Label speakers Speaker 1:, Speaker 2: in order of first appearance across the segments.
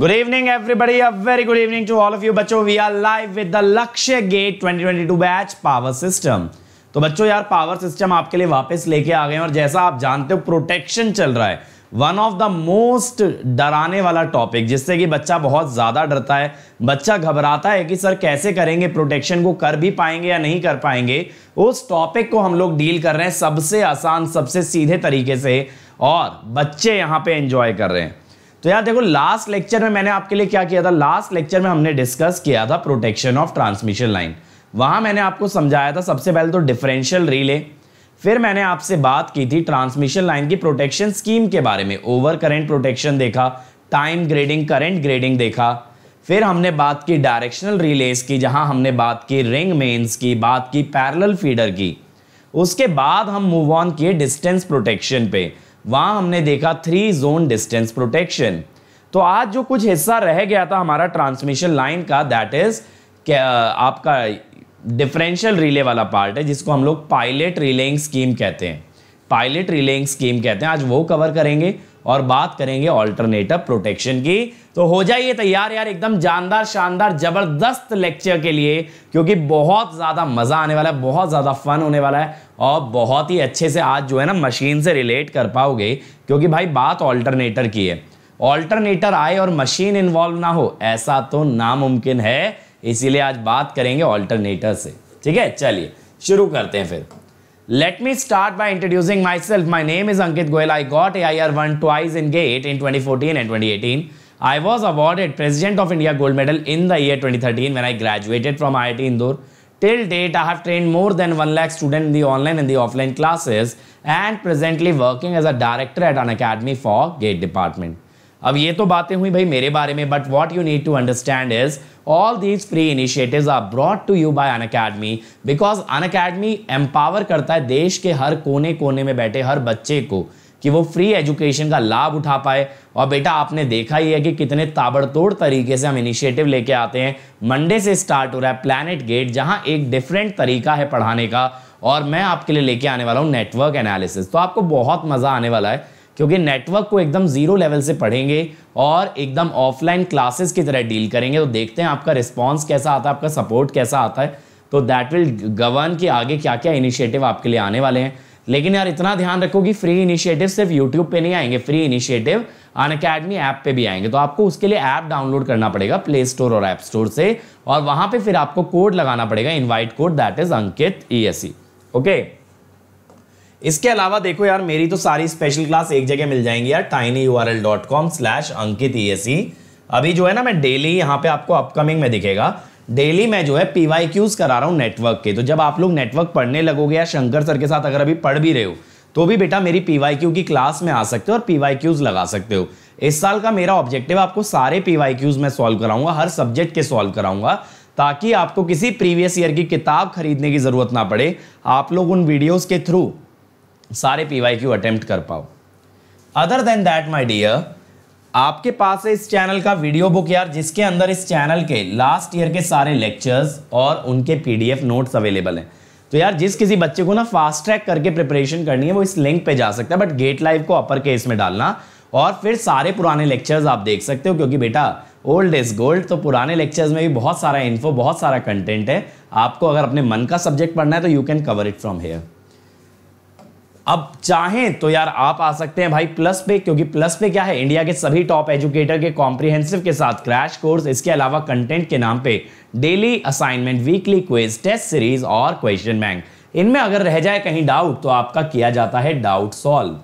Speaker 1: Good evening everybody a very good evening to all of you बच्चों we are live with the Lakshya GATE 2022 batch power system तो बच्चों यार power system आपके लिए वापस लेके आ गए हैं और जैसा आप जानते हो प्रोटेक्शन चल रहा है वन ऑफ द मोस्ट डराने वाला टॉपिक जिससे कि बच्चा बहुत ज़्यादा डरता है बच्चा घबराता है कि सर कैसे करेंगे प्रोटेक्शन को कर भी पाएंगे या नहीं कर पाएंगे उस टॉपिक को हम लोग डील कर रहे हैं सबसे आसान सबसे सीधे तरीके से और बच्चे यहाँ पे एंजॉय कर रहे हैं तो यार देखो लास्ट लेक्चर में मैंने आपके लिए क्या किया था लास्ट लेक्चर में हमने डिस्कस किया था प्रोटेक्शन ऑफ ट्रांसमिशन लाइन वहां मैंने आपको समझाया था सबसे पहले तो डिफरेंशियल रिले फिर मैंने आपसे बात की थी ट्रांसमिशन लाइन की प्रोटेक्शन स्कीम के बारे में ओवर करेंट प्रोटेक्शन देखा टाइम ग्रेडिंग करेंट ग्रेडिंग देखा फिर हमने बात की डायरेक्शनल रिलेज की जहां हमने बात की रिंग मेन्स की बात की पैरल फीडर की उसके बाद हम मूव ऑन किए डिस्टेंस प्रोटेक्शन पे वहां हमने देखा थ्री जोन डिस्टेंस प्रोटेक्शन तो आज जो कुछ हिस्सा रह गया था हमारा ट्रांसमिशन लाइन का दैट इज आपका डिफरेंशियल रिले वाला पार्ट है जिसको हम लोग पायलट रिलेइंग स्कीम कहते हैं पायलट रिलेइंग स्कीम कहते हैं आज वो कवर करेंगे और बात करेंगे ऑल्टरनेटिव प्रोटेक्शन की तो हो जाइए तैयार यार एकदम जानदार शानदार जबरदस्त लेक्चर के लिए क्योंकि बहुत ज़्यादा मज़ा आने वाला है बहुत ज़्यादा फन होने वाला है और बहुत ही अच्छे से आज जो है ना मशीन से रिलेट कर पाओगे क्योंकि भाई बात ऑल्टरनेटर की है ऑल्टरनेटर आए और मशीन इन्वॉल्व ना हो ऐसा तो नामुमकिन है इसीलिए आज बात करेंगे ऑल्टरनेटर से ठीक है चलिए शुरू करते हैं फिर Let me start by introducing myself. My name is Ankit Goel. I got AIR 1 twice in GATE in 2014 and 2018. I was awarded President of India Gold Medal in the year 2013 when I graduated from IIT Indore. Till date, I have trained more than 1 lakh students in the online and the offline classes and presently working as a director at an academy for GATE department. अब ये तो बातें हुई भाई मेरे बारे में but what you need to understand is all these free initiatives are brought to you by Unacademy because Unacademy empower करता है देश के हर कोने कोने में बैठे हर बच्चे को कि वो फ्री एजुकेशन का लाभ उठा पाए और बेटा आपने देखा ही है कि कितने ताबड़तोड़ तरीके से हम इनिशिएटिव लेके आते हैं मंडे से स्टार्ट हो रहा है प्लानट गेट जहाँ एक डिफरेंट तरीका है पढ़ाने का और मैं आपके लिए लेके आने वाला हूँ नेटवर्क एनालिसिस तो आपको बहुत मज़ा आने वाला है क्योंकि नेटवर्क को एकदम ज़ीरो लेवल से पढ़ेंगे और एकदम ऑफलाइन क्लासेस की तरह डील करेंगे तो देखते हैं आपका रिस्पॉन्स कैसा आता है आपका सपोर्ट कैसा आता है तो दैट विल गवर्न कि आगे क्या क्या इनिशिएटिव आपके लिए आने वाले हैं लेकिन यार इतना ध्यान रखो कि फ्री इनिशिएटिव सिर्फ यूट्यूब पे नहीं आएंगे free initiative Unacademy app पे भी आएंगे तो आपको उसके लिए ऐप डाउनलोड करना पड़ेगा प्ले स्टोर और ऐप स्टोर से और वहां पे फिर आपको कोड लगाना पड़ेगा invite code that is Ankit E e okay इसके अलावा देखो यार मेरी तो सारी स्पेशल क्लास एक जगह मिल जाएंगी यार tiny U R L dot com slash Ankit E S अभी जो है ना मैं डेली यहाँ पे आपको अपकमिंग में दिखेगा डेली मैं जो है पी वाई क्यूज करा रहा हूँ नेटवर्क के तो जब आप लोग नेटवर्क पढ़ने लगोगे या शंकर सर के साथ अगर अभी पढ़ भी रहे हो तो भी बेटा मेरी पी वाई क्यू की क्लास में आ सकते हो और पी वाई क्यूज लगा सकते हो इस साल का मेरा ऑब्जेक्टिव आपको सारे पी वाई क्यूज में सॉल्व कराऊंगा हर सब्जेक्ट के सॉल्व कराऊंगा ताकि आपको किसी प्रीवियस ईयर की किताब खरीदने की ज़रूरत ना पड़े आप लोग उन वीडियोज़ के थ्रू सारे पी वाई क्यू अटेम्प्ट कर पाओ other than that my dear आपके पास है इस चैनल का वीडियो बुक यार जिसके अंदर इस चैनल के लास्ट ईयर के सारे लेक्चर्स और उनके पीडीएफ नोट्स अवेलेबल हैं तो यार जिस किसी बच्चे को ना फास्ट ट्रैक करके प्रिपरेशन करनी है वो इस लिंक पे जा सकता है बट गेट लाइव को अपर केस में डालना और फिर सारे पुराने लेक्चर्स आप देख सकते हो क्योंकि बेटा ओल्ड इज गोल्ड तो पुराने लेक्चर्स में भी बहुत सारा इन्फो बहुत सारा कंटेंट है आपको अगर अपने मन का सब्जेक्ट पढ़ना है तो you can cover it from here अब चाहें तो यार आप आ सकते हैं भाई प्लस पे क्योंकि प्लस पे क्या है इंडिया के सभी टॉप एजुकेटर के कॉम्प्रिहेंसिव के साथ क्रैश कोर्स इसके अलावा कंटेंट के नाम पे daily assignment weekly quiz test series और क्वेश्चन बैंक इनमें अगर रह जाए कहीं डाउट तो आपका किया जाता है doubt solve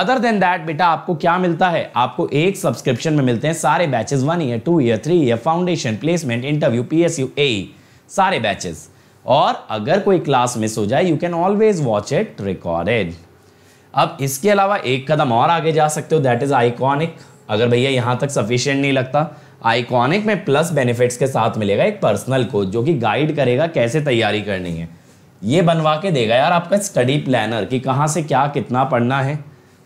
Speaker 1: other than that बेटा आपको क्या मिलता है आपको एक सब्सक्रिप्शन में मिलते हैं सारे batches one year two year three year foundation placement interview P A सारे बैचेस और अगर कोई क्लास मिस हो जाए you can always watch it recorded अब इसके अलावा एक कदम और आगे जा सकते हो दैट इज़ आइकॉनिक अगर भैया यहां तक सफिशियंट नहीं लगता आइकॉनिक में प्लस बेनिफिट्स के साथ मिलेगा एक पर्सनल कोच जो कि गाइड करेगा कैसे तैयारी करनी है ये बनवा के देगा यार आपका स्टडी प्लानर कि कहाँ से क्या कितना पढ़ना है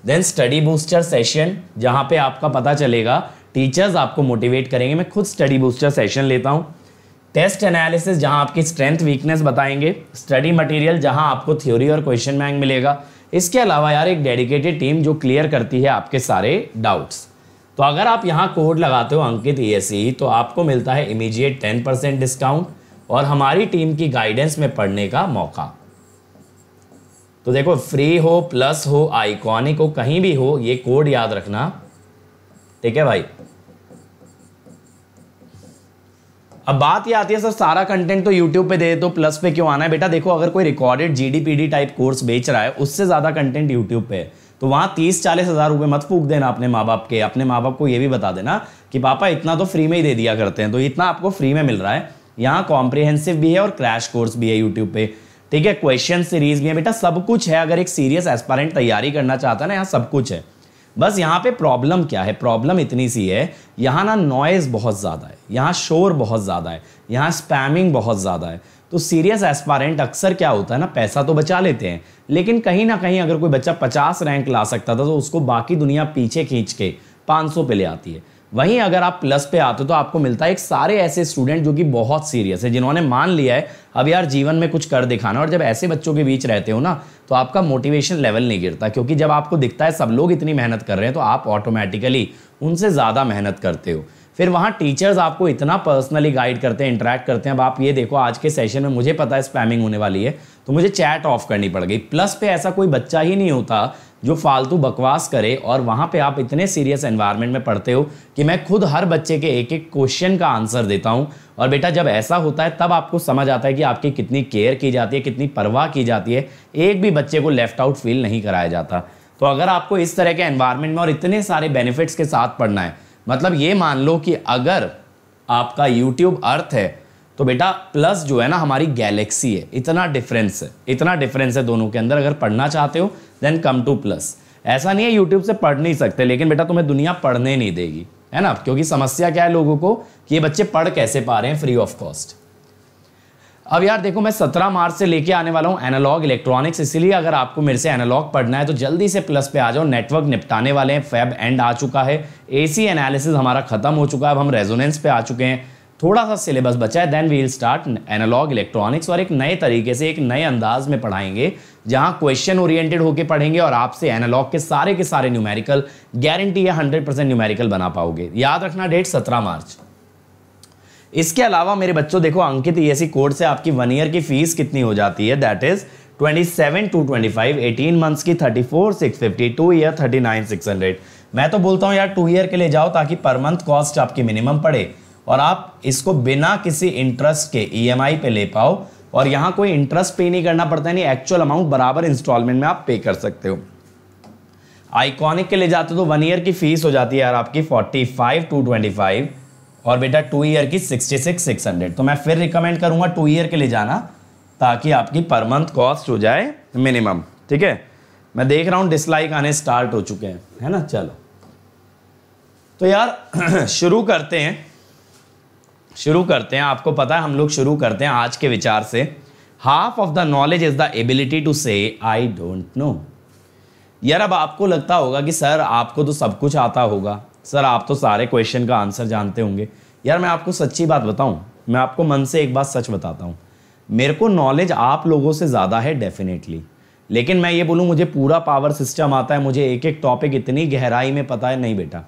Speaker 1: देन स्टडी बूस्टर सेशन जहाँ पे आपका पता चलेगा टीचर्स आपको मोटिवेट करेंगे मैं खुद स्टडी बूस्टर सेशन लेता हूँ टेस्ट एनालिसिस जहां आपकी स्ट्रेंथ वीकनेस बताएंगे स्टडी मटेरियल जहां आपको थ्योरी और क्वेश्चन बैंक मिलेगा इसके अलावा यार एक डेडिकेटेड टीम जो क्लियर करती है आपके सारे डाउट्स तो अगर आप यहाँ कोड लगाते हो अंकित ई e e, तो आपको मिलता है इमीजिएट टेन परसेंट डिस्काउंट और हमारी टीम की गाइडेंस में पढ़ने का मौका तो देखो फ्री हो प्लस हो आइकॉनिक हो कहीं भी हो ये कोड याद रखना ठीक है भाई अब बात ये आती है सर सारा कंटेंट तो यूट्यूब पे दे तो प्लस पे क्यों आना है बेटा देखो अगर कोई रिकॉर्डेड जीडीपीडी टाइप कोर्स बेच रहा है उससे ज़्यादा कंटेंट यूट्यूब पे है तो वहाँ तीस चालीस हज़ार रुपये मत फूक देना अपने माँ बाप के अपने माँ बाप को ये भी बता देना कि पापा इतना तो फ्री में ही दे दिया करते हैं तो इतना आपको फ्री में मिल रहा है यहाँ कॉम्प्रिहेंसिव भी है और क्रैश कोर्स भी है यूट्यूब पे ठीक है क्वेश्चन सीरीज भी है बेटा सब कुछ है अगर एक सीरियस एस्पारेंट तैयारी करना चाहता है ना यहाँ सब कुछ है बस यहाँ पे प्रॉब्लम क्या है प्रॉब्लम इतनी सी है यहाँ ना नॉइज़ बहुत ज़्यादा है यहाँ शोर बहुत ज़्यादा है यहाँ स्पैमिंग बहुत ज़्यादा है तो सीरियस एस्पारेंट अक्सर क्या होता है ना पैसा तो बचा लेते हैं लेकिन कहीं ना कहीं अगर कोई बच्चा पचास रैंक ला सकता था तो उसको बाकी दुनिया पीछे खींच के पाँच सौ पे ले आती है वहीं अगर आप प्लस पे आते हो तो आपको मिलता है एक सारे ऐसे स्टूडेंट जो कि बहुत सीरियस है जिन्होंने मान लिया है अब यार जीवन में कुछ कर दिखाना और जब ऐसे बच्चों के बीच रहते हो ना तो आपका मोटिवेशन लेवल नहीं गिरता क्योंकि जब आपको दिखता है सब लोग इतनी मेहनत कर रहे हैं तो आप ऑटोमेटिकली उनसे ज़्यादा मेहनत करते हो फिर वहाँ टीचर्स आपको इतना पर्सनली गाइड करते हैं इंटरेक्ट करते हैं अब आप ये देखो आज के सेशन में मुझे पता है स्पैमिंग होने वाली है तो मुझे चैट ऑफ करनी पड़ गई प्लस पे ऐसा कोई बच्चा ही नहीं होता जो फालतू बकवास करे और वहाँ पे आप इतने सीरियस एनवायरनमेंट में पढ़ते हो कि मैं खुद हर बच्चे के एक एक क्वेश्चन का आंसर देता हूँ और बेटा जब ऐसा होता है तब आपको समझ आता है कि आपकी कितनी केयर की जाती है कितनी परवाह की जाती है एक भी बच्चे को लेफ्ट आउट फील नहीं कराया जाता तो अगर आपको इस तरह के एनवायरमेंट में और इतने सारे बेनिफिट्स के साथ पढ़ना है मतलब ये मान लो कि अगर आपका यूट्यूब अर्थ है तो बेटा प्लस जो है ना हमारी गैलेक्सी है इतना डिफरेंस है इतना डिफरेंस है दोनों के अंदर अगर पढ़ना चाहते हो देन कम टू प्लस ऐसा नहीं है यूट्यूब से पढ़ नहीं सकते लेकिन बेटा तुम्हें दुनिया पढ़ने नहीं देगी है ना क्योंकि समस्या क्या है लोगों को कि ये बच्चे पढ़ कैसे पा रहे हैं फ्री ऑफ कॉस्ट अब यार देखो मैं 17 मार्च से लेके आने वाला हूँ एनालॉग इलेक्ट्रॉनिक्स इसलिए अगर आपको मेरे से एनालॉग पढ़ना है तो जल्दी से प्लस पे आ जाओ नेटवर्क निपटाने वाले हैं फैब एंड आ चुका है एसी एनालिसिस हमारा खत्म हो चुका है अब हम रेजोनेंस पे आ चुके हैं थोड़ा सा सिलेबस बचा है then we will start analog electronics और एक नए तरीके से एक नए अंदाज में पढ़ाएंगे जहां क्वेश्चन ओरिएंटेड होके पढ़ेंगे और आपसे एनालॉग के सारे के सारे न्यूमेरिकल गारंटी है हंड्रेड परसेंट न्यूमेरिकल बना पाओगे याद रखना डेट सत्रह मार्च इसके अलावा मेरे बच्चों देखो अंकित ई कोड से आपकी वन ईयर की फीस कितनी हो जाती है दैट इज़ 27 टू 25 18 मंथ्स की 34 fifty two year six hundred मैं तो बोलता हूँ यार टू ईयर के लिए जाओ ताकि पर मंथ कॉस्ट आपकी मिनिमम पड़े और आप इसको बिना किसी इंटरेस्ट के ईएमआई e पे ले पाओ और यहाँ कोई इंटरेस्ट पे नहीं करना पड़ता नहीं एक्चुअल अमाउंट बराबर इंस्टॉलमेंट में आप पे कर सकते हो आइकॉनिक के ले जाते हो तो वन ईयर की फीस हो जाती है यार आपकी forty five two twenty five और बेटा टू ईयर की सिक्सटी सिक्स सिक्स हंड्रेड तो मैं फिर रिकमेंड करूँगा टू ईयर के लिए जाना ताकि आपकी पर मंथ कॉस्ट हो जाए मिनिमम ठीक है मैं देख रहा हूँ डिसलाइक आने स्टार्ट हो चुके हैं है ना चलो तो यार शुरू करते हैं शुरू करते हैं आपको पता है हम लोग शुरू करते हैं आज के विचार से half of the knowledge is the ability to say I don't know यार अब आपको लगता होगा कि सर आपको तो सब कुछ आता होगा सर आप तो सारे क्वेश्चन का आंसर जानते होंगे यार मैं आपको सच्ची बात बताऊं मैं आपको मन से एक बात सच बताता हूं मेरे को नॉलेज आप लोगों से ज़्यादा है डेफिनेटली लेकिन मैं ये बोलूँ मुझे पूरा पावर सिस्टम आता है मुझे एक एक टॉपिक इतनी गहराई में पता है नहीं बेटा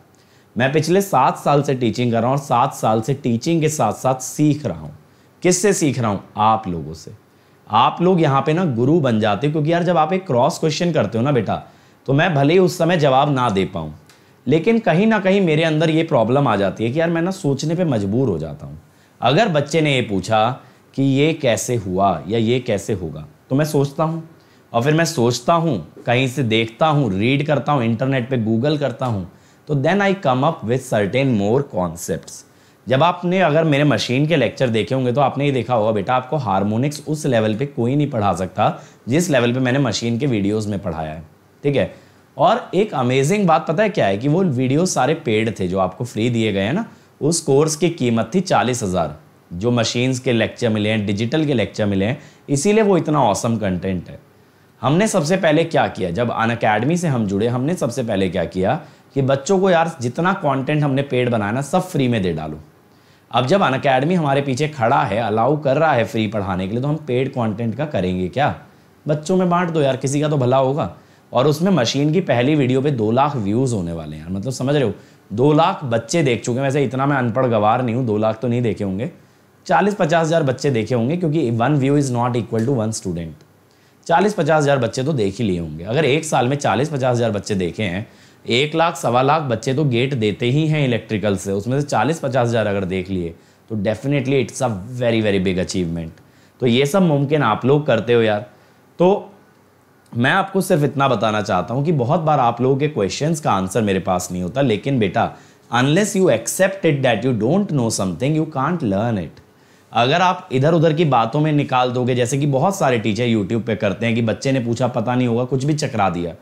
Speaker 1: मैं पिछले सात साल से टीचिंग कर रहा हूँ और सात साल से टीचिंग के साथ साथ सीख रहा हूँ किससे सीख रहा हूँ आप लोगों से आप लोग यहाँ पे ना गुरु बन जाते हो क्योंकि यार जब आप एक क्रॉस क्वेश्चन करते हो ना बेटा तो मैं भले ही उस समय जवाब ना दे पाऊँ लेकिन कहीं ना कहीं मेरे अंदर ये प्रॉब्लम आ जाती है कि यार मैं ना सोचने पर मजबूर हो जाता हूँ अगर बच्चे ने ये पूछा कि ये कैसे हुआ या ये कैसे होगा तो मैं सोचता हूँ और फिर मैं सोचता हूँ कहीं से देखता हूँ रीड करता हूँ इंटरनेट पे गूगल करता हूँ तो then I come up with certain more concept जब आपने अगर मेरे मशीन के लेक्चर देखे होंगे तो आपने ये देखा होगा बेटा आपको हारमोनिक्स उस लेवल पे कोई नहीं पढ़ा सकता जिस लेवल पे मैंने मशीन के वीडियोस में पढ़ाया है ठीक है और एक अमेजिंग बात पता है क्या है कि वो वीडियो सारे पेड थे जो आपको फ्री दिए गए हैं ना उस कोर्स की कीमत थी चालीस हज़ार जो मशीन्स के लेक्चर मिले हैं डिजिटल के लेक्चर मिले हैं इसीलिए वो इतना औसम कंटेंट है हमने सबसे पहले क्या किया जब अन अकेडमी से हम जुड़े हमने सबसे पहले क्या किया कि बच्चों को यार जितना कंटेंट हमने पेड बनाया ना सब फ्री में दे डालो अब जब अन अकेडमी हमारे पीछे खड़ा है अलाउ कर रहा है फ्री पढ़ाने के लिए तो हम पेड कंटेंट का करेंगे क्या बच्चों में बांट दो यार किसी का तो भला होगा और उसमें मशीन की पहली वीडियो पे दो लाख व्यूज़ होने वाले हैं मतलब समझ रहे हो दो लाख बच्चे देख चुके हैं वैसे इतना मैं अनपढ़ गवार नहीं हूँ दो लाख तो नहीं देखे होंगे चालीस पचास हज़ार बच्चे देखे होंगे क्योंकि one view is not equal to one student चालीस पचास हज़ार बच्चे तो देख ही लिए होंगे अगर एक साल में चालीस पचास हज़ार बच्चे देखे हैं एक लाख सवा लाख बच्चे तो गेट देते ही हैं इलेक्ट्रिकल से उसमें से चालीस पचास हज़ार अगर देख लिए तो definitely it's a very very big achievement तो ये सब मुमकिन आप लोग करते हो यार तो मैं आपको सिर्फ इतना बताना चाहता हूँ कि बहुत बार आप लोगों के क्वेश्चन का आंसर मेरे पास नहीं होता लेकिन बेटा unless you accept it that you don't know something you can't learn it अगर आप इधर उधर की बातों में निकाल दोगे जैसे कि बहुत सारे टीचर यूट्यूब पे करते हैं कि बच्चे ने पूछा पता नहीं होगा कुछ भी चकरा दिया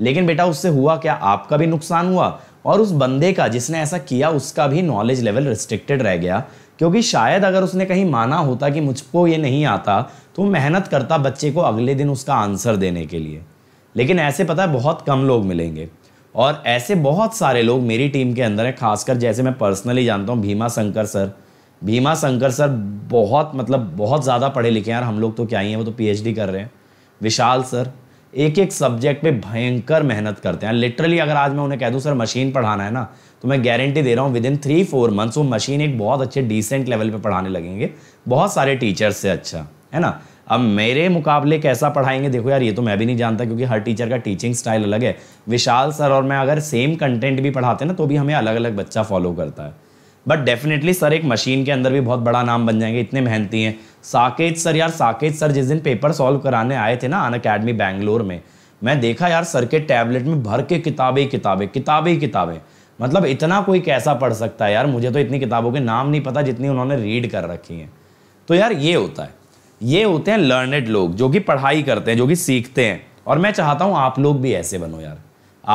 Speaker 1: लेकिन बेटा उससे हुआ क्या आपका भी नुकसान हुआ और उस बंदे का जिसने ऐसा किया उसका भी नॉलेज लेवल रिस्ट्रिक्टेड रह गया क्योंकि शायद अगर उसने कहीं माना होता कि मुझको ये नहीं आता तो मेहनत करता बच्चे को अगले दिन उसका आंसर देने के लिए लेकिन ऐसे पता है बहुत कम लोग मिलेंगे और ऐसे बहुत सारे लोग मेरी टीम के अंदर हैं खासकर जैसे मैं पर्सनली जानता हूँ भीमा शंकर सर भीमा शंकर सर बहुत मतलब बहुत ज़्यादा पढ़े लिखे हैं यार हम लोग तो क्या ही हैं वो तो पीएचडी कर रहे हैं विशाल सर एक एक सब्जेक्ट पे भयंकर मेहनत करते हैं लिटरली अगर आज मैं उन्हें कह दूँ सर मशीन पढ़ाना है ना तो मैं गारंटी दे रहा हूँ within three four months वो मशीन एक बहुत अच्छे डिसेंट लेवल पे पढ़ाने लगेंगे बहुत सारे टीचर्स से अच्छा है ना अब मेरे मुकाबले कैसा पढ़ाएंगे देखो यार ये तो मैं भी नहीं जानता क्योंकि हर टीचर का टीचिंग स्टाइल अलग है विशाल सर और मैं अगर सेम कंटेंट भी पढ़ाते ना तो भी हमें अलग अलग बच्चा फॉलो करता है बट डेफिनेटली सर एक मशीन के अंदर भी बहुत बड़ा नाम बन जाएंगे इतने मेहनती हैं साकेत सर यार साकेत सर जिस दिन पेपर सॉल्व कराने आए थे ना अन अकेडमी बैंगलोर में मैं देखा यार सर के टैबलेट में भर के किताबें किताबें किताबें किताबें मतलब इतना कोई कैसा पढ़ सकता है यार मुझे तो इतनी किताबों के नाम नहीं पता जितनी उन्होंने रीड कर रखी हैं तो यार ये होता है ये होते हैं लर्नेड लोग जो कि पढ़ाई करते हैं जो कि सीखते हैं और मैं चाहता हूँ आप लोग भी ऐसे बनो यार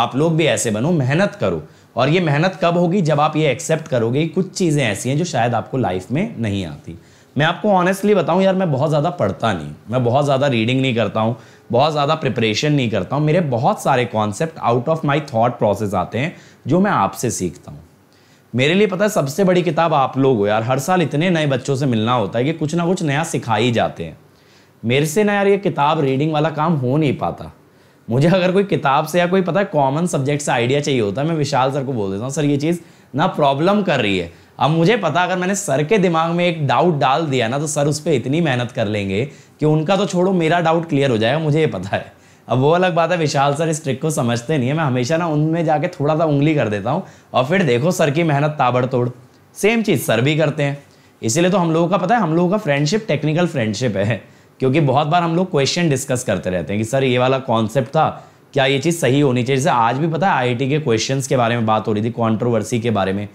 Speaker 1: आप लोग भी ऐसे बनो मेहनत करो और ये मेहनत कब होगी जब आप ये एक्सेप्ट करोगे कुछ चीज़ें ऐसी हैं जो शायद आपको लाइफ में नहीं आती मैं आपको ऑनेस्टली बताऊं यार मैं बहुत ज़्यादा पढ़ता नहीं मैं बहुत ज़्यादा रीडिंग नहीं करता हूँ बहुत ज़्यादा प्रिपरेशन नहीं करता हूँ मेरे बहुत सारे concept out of my thought process आते हैं जो मैं आपसे सीखता हूँ मेरे लिए पता है सबसे बड़ी किताब आप लोग हो यार हर साल इतने नए बच्चों से मिलना होता है कि कुछ ना कुछ नया सिखाई जाते हैं मेरे से ना यार ये किताब रीडिंग वाला काम हो नहीं पाता मुझे अगर कोई किताब से या कोई पता है कॉमन सब्जेक्ट से आइडिया चाहिए होता है मैं विशाल सर को बोल देता हूँ सर ये चीज़ ना प्रॉब्लम कर रही है अब मुझे पता अगर मैंने सर के दिमाग में एक डाउट डाल दिया ना तो सर उस पर इतनी मेहनत कर लेंगे कि उनका तो छोड़ो मेरा डाउट क्लियर हो जाएगा मुझे ये पता है अब वो अलग बात है विशाल सर इस ट्रिक को समझते नहीं है मैं हमेशा ना उनमें जाके थोड़ा सा उंगली कर देता हूँ और फिर देखो सर की मेहनत ताबड़तोड़ सेम चीज़ सर भी करते हैं इसीलिए तो हम लोगों का पता है हम लोगों का फ्रेंडशिप टेक्निकल फ्रेंडशिप है क्योंकि बहुत बार हम लोग क्वेश्चन डिस्कस करते रहते हैं कि सर ये वाला कॉन्सेप्ट था क्या ये चीज़ सही होनी चाहिए जैसे आज भी पता है आईआईटी के क्वेश्चंस के बारे में बात हो रही थी कॉन्ट्रोवर्सी के बारे में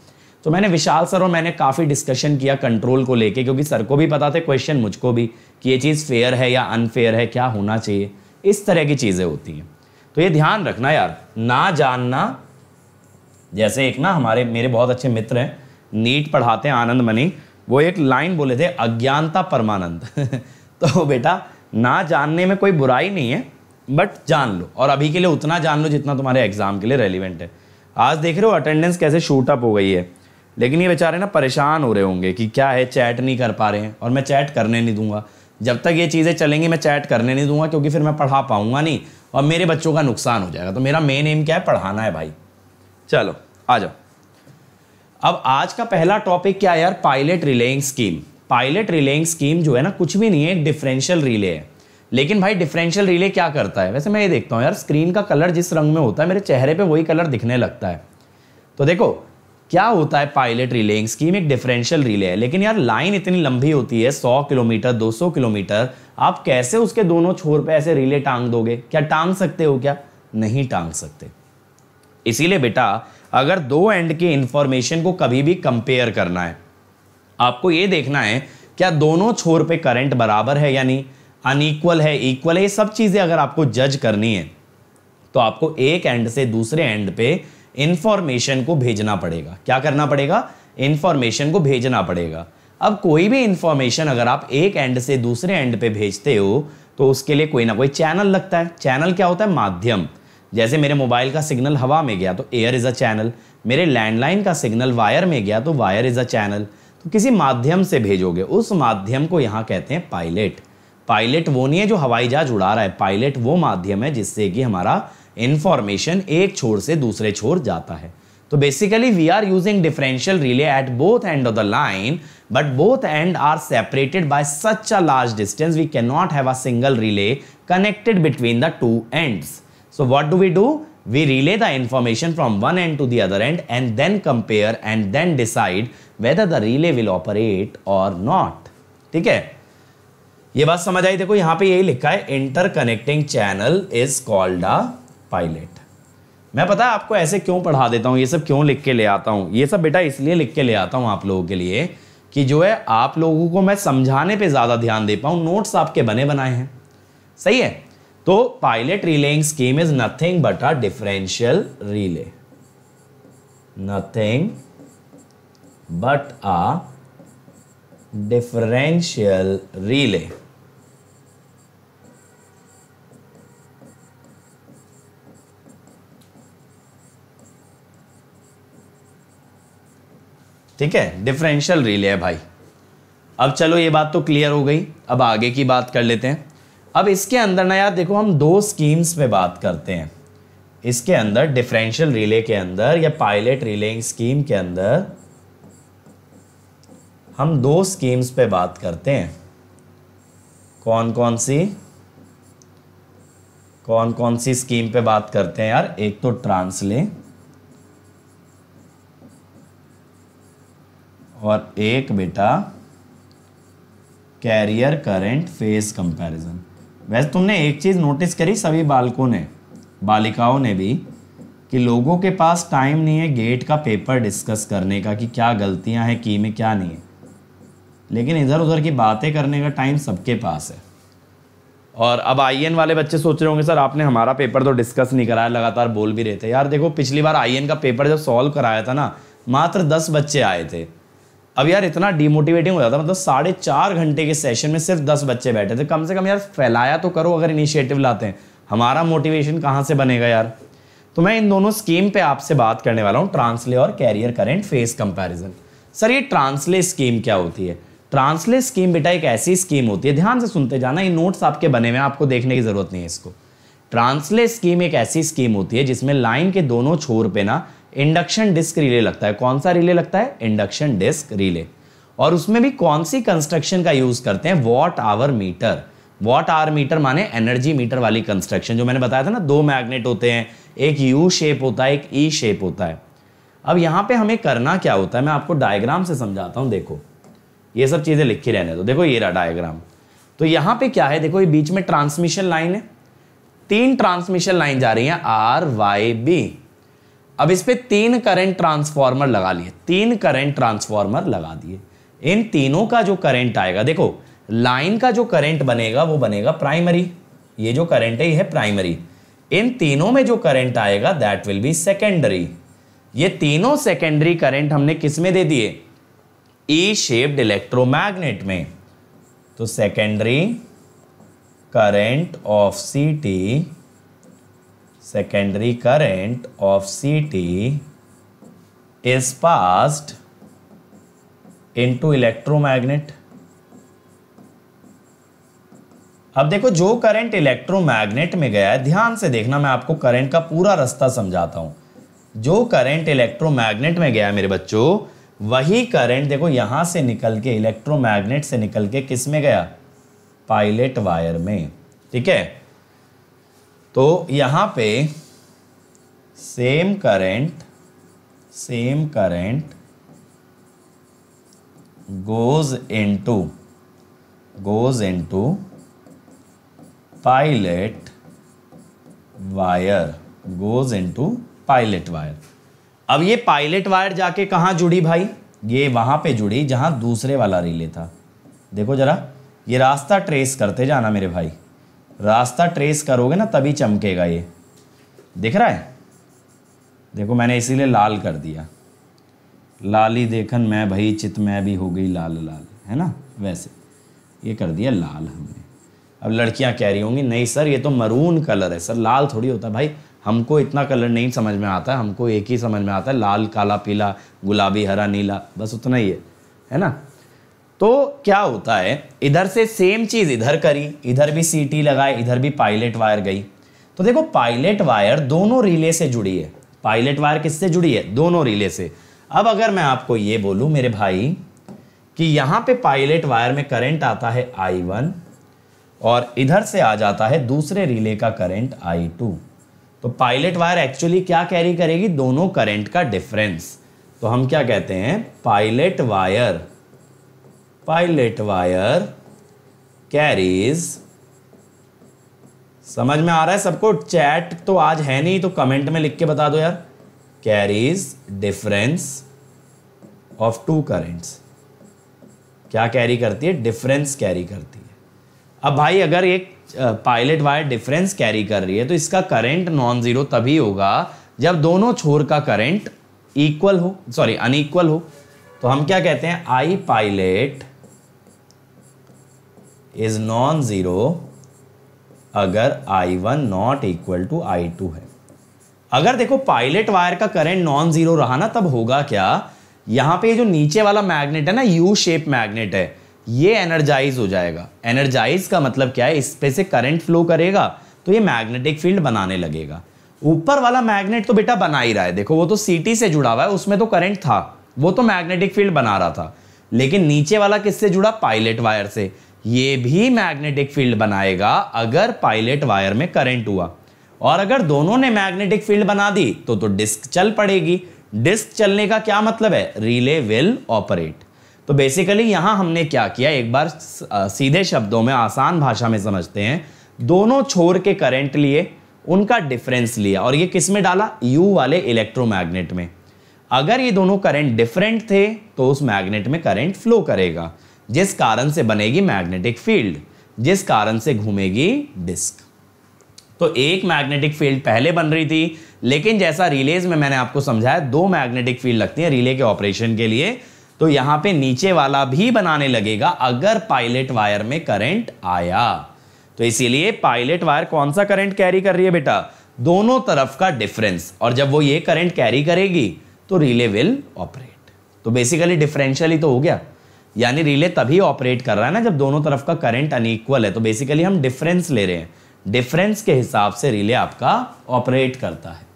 Speaker 1: तो मैंने विशाल सर और मैंने काफ़ी डिस्कशन किया कंट्रोल को लेके क्योंकि सर को भी पता थे क्वेश्चन मुझको भी कि ये चीज़ फेयर है या अनफेयर है क्या होना चाहिए इस तरह की चीज़ें होती हैं तो ये ध्यान रखना यार ना जानना जैसे एक ना हमारे मेरे बहुत अच्छे मित्र हैं नीट पढ़ाते हैं आनंद मनी वो एक लाइन बोले थे अज्ञानता परमानंद तो बेटा ना जानने में कोई बुराई नहीं है बट जान लो और अभी के लिए उतना जान लो जितना तुम्हारे एग्ज़ाम के लिए रेलिवेंट है आज देख रहे हो अटेंडेंस कैसे शूट अप हो गई है लेकिन ये बेचारे ना परेशान हो रहे होंगे कि क्या है चैट नहीं कर पा रहे हैं और मैं चैट करने नहीं दूंगा जब तक ये चीज़ें चलेंगी मैं चैट करने नहीं दूंगा क्योंकि फिर मैं पढ़ा पाऊंगा नहीं और मेरे बच्चों का नुकसान हो जाएगा तो मेरा मेन एम क्या है पढ़ाना है भाई चलो आ जाओ अब आज का पहला टॉपिक क्या है यार pilot relaying scheme pilot relaying scheme जो है ना कुछ भी नहीं है डिफरेंशियल रिले है लेकिन भाई डिफरेंशियल रिले क्या करता है वैसे मैं ये देखता हूँ यार स्क्रीन का कलर जिस रंग में होता है मेरे चेहरे पे वही कलर दिखने लगता है तो देखो क्या होता है पायलट रिलेइंग स्कीम एक डिफरेंशियल रिले है लेकिन यार लाइन इतनी लंबी होती है 100 किलोमीटर 200 किलोमीटर आप कैसे उसके दोनों छोर पे ऐसे रिले टांग दोगे क्या टांग सकते हो क्या नहीं टांग सकते इसीलिए बेटा अगर दो एंड के इंफॉर्मेशन को कभी भी कंपेयर करना है आपको ये देखना है क्या दोनों छोर पे करंट बराबर है यानी अनईक्वल है इक्वल है ये सब चीज़ें अगर आपको जज करनी है तो आपको एक एंड से दूसरे एंड पे इंफॉर्मेशन को भेजना पड़ेगा क्या करना पड़ेगा इंफॉर्मेशन को भेजना पड़ेगा अब कोई भी इंफॉर्मेशन अगर आप एक एंड से दूसरे एंड पे भेजते हो तो उसके लिए कोई ना कोई चैनल लगता है चैनल क्या होता है माध्यम जैसे मेरे मोबाइल का सिग्नल हवा में गया तो एयर इज़ अ चैनल मेरे लैंडलाइन का सिग्नल वायर में गया तो वायर इज़ अ चैनल किसी माध्यम से भेजोगे उस माध्यम को यहाँ कहते हैं पायलट पायलट वो नहीं है जो हवाई जहाज उड़ा रहा है पायलट वो माध्यम है जिससे कि हमारा इंफॉर्मेशन एक छोर से दूसरे छोर जाता है तो basically we are using differential relay at both end of the line but both end are separated by such a large distance we can not have a single relay connected between the two ends so what do we do we relay the information from one end to the other end and then compare and then decide whether the relay will operate or not ठीक है ये बात समझ आई देखो यहाँ पे यही लिखा है interconnecting channel is called a pilot मैं पता है आपको ऐसे क्यों पढ़ा देता हूँ ये सब क्यों लिख के ले आता हूँ ये सब बेटा इसलिए लिख के ले आता हूँ आप लोगों के लिए कि जो है आप लोगों को मैं समझाने पे ज़्यादा ध्यान दे पाऊँ नोट्स आपके बने बनाए हैं सही है तो pilot relaying scheme is nothing but a differential relay nothing but a differential relay ठीक है डिफरेंशियल रिले है भाई अब चलो ये बात तो क्लियर हो गई अब आगे की बात कर लेते हैं अब इसके अंदर ना यार देखो हम दो स्कीम्स पे बात करते हैं इसके अंदर डिफरेंशियल रिले के अंदर या पायलट रिलेइंग स्कीम के अंदर हम दो स्कीम्स पे बात करते हैं कौन कौन सी कौन कौन सी स्कीम पे बात करते हैं यार एक तो ट्रांसले और एक बेटा कैरियर करंट फेज कंपैरिजन वैसे तुमने एक चीज़ नोटिस करी सभी बालकों ने बालिकाओं ने भी कि लोगों के पास टाइम नहीं है गेट का पेपर डिस्कस करने का कि क्या गलतियां हैं की में क्या नहीं है लेकिन इधर उधर की बातें करने का टाइम सबके पास है और अब आई वाले बच्चे सोच रहे होंगे सर आपने हमारा पेपर तो डिस्कस नहीं कराया लगातार बोल भी रहे थे यार देखो पिछली बार आई का पेपर जब सॉल्व कराया था ना मात्र दस बच्चे आए थे अब यार इतना डिमोटिवेटिंग हो जाता मतलब साढ़े चार घंटे के सेशन में सिर्फ दस बच्चे बैठे थे कम से कम यार फैलाया तो करो अगर इनिशिएटिव लाते हैं हमारा मोटिवेशन कहाँ से बनेगा यार तो मैं इन दोनों स्कीम पे आपसे बात करने वाला हूँ ट्रांसले और carrier current phase comparison sir ये ट्रांसले स्कीम क्या होती है ट्रांसले स्कीम बेटा एक ऐसी स्कीम होती है ध्यान से सुनते जाना ये नोट्स आपके बने हुए हैं आपको देखने की ज़रूरत नहीं है इसको ट्रांसले स्कीम एक ऐसी स्कीम होती है जिसमें लाइन के दोनों छोर पे ना इंडक्शन डिस्क रिले लगता है कौन सा रिले लगता है इंडक्शन डिस्क रिले और उसमें भी कौन सी कंस्ट्रक्शन का यूज करते हैं watt hour meter watt hour meter माने एनर्जी मीटर वाली कंस्ट्रक्शन जो मैंने बताया था ना दो मैग्नेट होते हैं एक यू शेप होता है एक ई e शेप होता है अब यहां पे हमें करना क्या होता है मैं आपको डायग्राम से समझाता हूं देखो ये सब चीज़ें लिखी रहने दो देखो ये रहा डायग्राम तो यहां पे क्या है देखो ये बीच में ट्रांसमिशन लाइन है तीन ट्रांसमिशन लाइन जा रही है आर वाई बी अब इस पर तीन करंट ट्रांसफार्मर लगा लिए तीन करंट ट्रांसफार्मर लगा दिए इन तीनों का जो करंट आएगा देखो लाइन का जो करंट बनेगा वो बनेगा प्राइमरी ये जो करंट है ये है प्राइमरी इन तीनों में जो करंट आएगा दैट विल बी सेकेंडरी ये तीनों सेकेंडरी करंट हमने किस में दे दिए ई शेप्ड इलेक्ट्रोमैग्नेट में तो secondary current of C T secondary current of CT is passed into electromagnet अब देखो जो करंट इलेक्ट्रोमैग्नेट में गया है ध्यान से देखना मैं आपको करंट का पूरा रास्ता समझाता हूं जो करंट इलेक्ट्रोमैग्नेट में गया है मेरे बच्चों वही करंट देखो यहां से निकल के इलेक्ट्रोमैग्नेट से निकल के किस में गया पाइलेट वायर में ठीक है तो यहाँ पे same current same current goes into goes into pilot wire goes into pilot wire अब ये पायलट वायर जाके कहाँ जुड़ी भाई ये वहां पे जुड़ी जहां दूसरे वाला रिले था देखो जरा ये रास्ता ट्रेस करते जाना मेरे भाई रास्ता ट्रेस करोगे ना तभी चमकेगा ये दिख रहा है देखो मैंने इसीलिए लाल कर दिया लाली देखन मैं भई चित मैं भी हो गई लाल लाल है ना वैसे ये कर दिया लाल हमने अब लड़कियां कह रही होंगी नहीं सर ये तो मरून कलर है सर लाल थोड़ी होता भाई हमको इतना कलर नहीं समझ में आता हमको एक ही समझ में आता है लाल काला पीला गुलाबी हरा नीला बस उतना ही है है ना तो क्या होता है इधर से सेम चीज़ इधर करी इधर भी सीटी लगाए इधर भी पायलट वायर गई तो देखो पायलट वायर दोनों रिले से जुड़ी है पायलट वायर किससे जुड़ी है दोनों रिले से अब अगर मैं आपको ये बोलूं मेरे भाई कि यहाँ पे पायलट वायर में करंट आता है आई वन और इधर से आ जाता है दूसरे रिले का करंट आई टू तो पायलट वायर एक्चुअली क्या कैरी करेगी दोनों करंट का डिफरेंस तो हम क्या कहते हैं pilot wire pilot wire carries समझ में आ रहा है सबको चैट तो आज है नहीं तो कमेंट में लिख के बता दो यार carries difference of two currents क्या कैरी करती है डिफरेंस कैरी करती है अब भाई अगर एक पायलट वायर डिफरेंस कैरी कर रही है तो इसका करंट नॉन ज़ीरो तभी होगा जब दोनों छोर का करंट इक्वल हो सॉरी अनइक्वल हो तो हम क्या कहते हैं I pilot is non zero अगर I one not equal to I two है अगर देखो पायलट वायर का करंट नॉन ज़ीरो रहा ना तब होगा क्या यहां पे जो नीचे वाला मैग्नेट है ना यू शेप मैग्नेट है ये एनर्जाइज हो जाएगा एनर्जाइज का मतलब क्या है इस पे से करंट फ्लो करेगा तो ये मैग्नेटिक फील्ड बनाने लगेगा ऊपर वाला मैग्नेट तो बेटा बना ही रहा है देखो वो तो सीटी से जुड़ा हुआ है उसमें तो करंट था वो तो मैग्नेटिक फील्ड बना रहा था लेकिन नीचे वाला किससे जुड़ा पायलट वायर से ये भी मैग्नेटिक फील्ड बनाएगा अगर पायलट वायर में करंट हुआ और अगर दोनों ने मैग्नेटिक फील्ड बना दी तो तो डिस्क चल पड़ेगी डिस्क चलने का क्या मतलब है रिले विल ऑपरेट तो बेसिकली यहां हमने क्या किया एक बार सीधे शब्दों में आसान भाषा में समझते हैं दोनों छोर के करंट लिए उनका डिफरेंस लिया और ये किस में डाला यू वाले इलेक्ट्रोमैग्नेट में अगर ये दोनों करंट डिफरेंट थे तो उस मैग्नेट में करंट फ्लो करेगा जिस कारण से बनेगी मैग्नेटिक फील्ड जिस कारण से घूमेगी डिस्क तो एक मैग्नेटिक फील्ड पहले बन रही थी लेकिन जैसा रिलेज में मैंने आपको समझाया दो मैग्नेटिक फील्ड लगती हैं रिले के ऑपरेशन के लिए तो यहां पे नीचे वाला भी बनाने लगेगा अगर पायलट वायर में करंट आया तो इसीलिए पायलट वायर कौन सा करंट कैरी कर रही है बेटा दोनों तरफ का डिफरेंस और जब वो ये करंट कैरी करेगी तो रिले विल ऑपरेट तो बेसिकली डिफरेंशियल ही तो हो गया यानी रिले तभी ऑपरेट कर रहा है ना जब दोनों तरफ का करंट अनइक्वल है तो बेसिकली हम डिफरेंस ले रहे हैं डिफरेंस के हिसाब से रिले आपका ऑपरेट करता है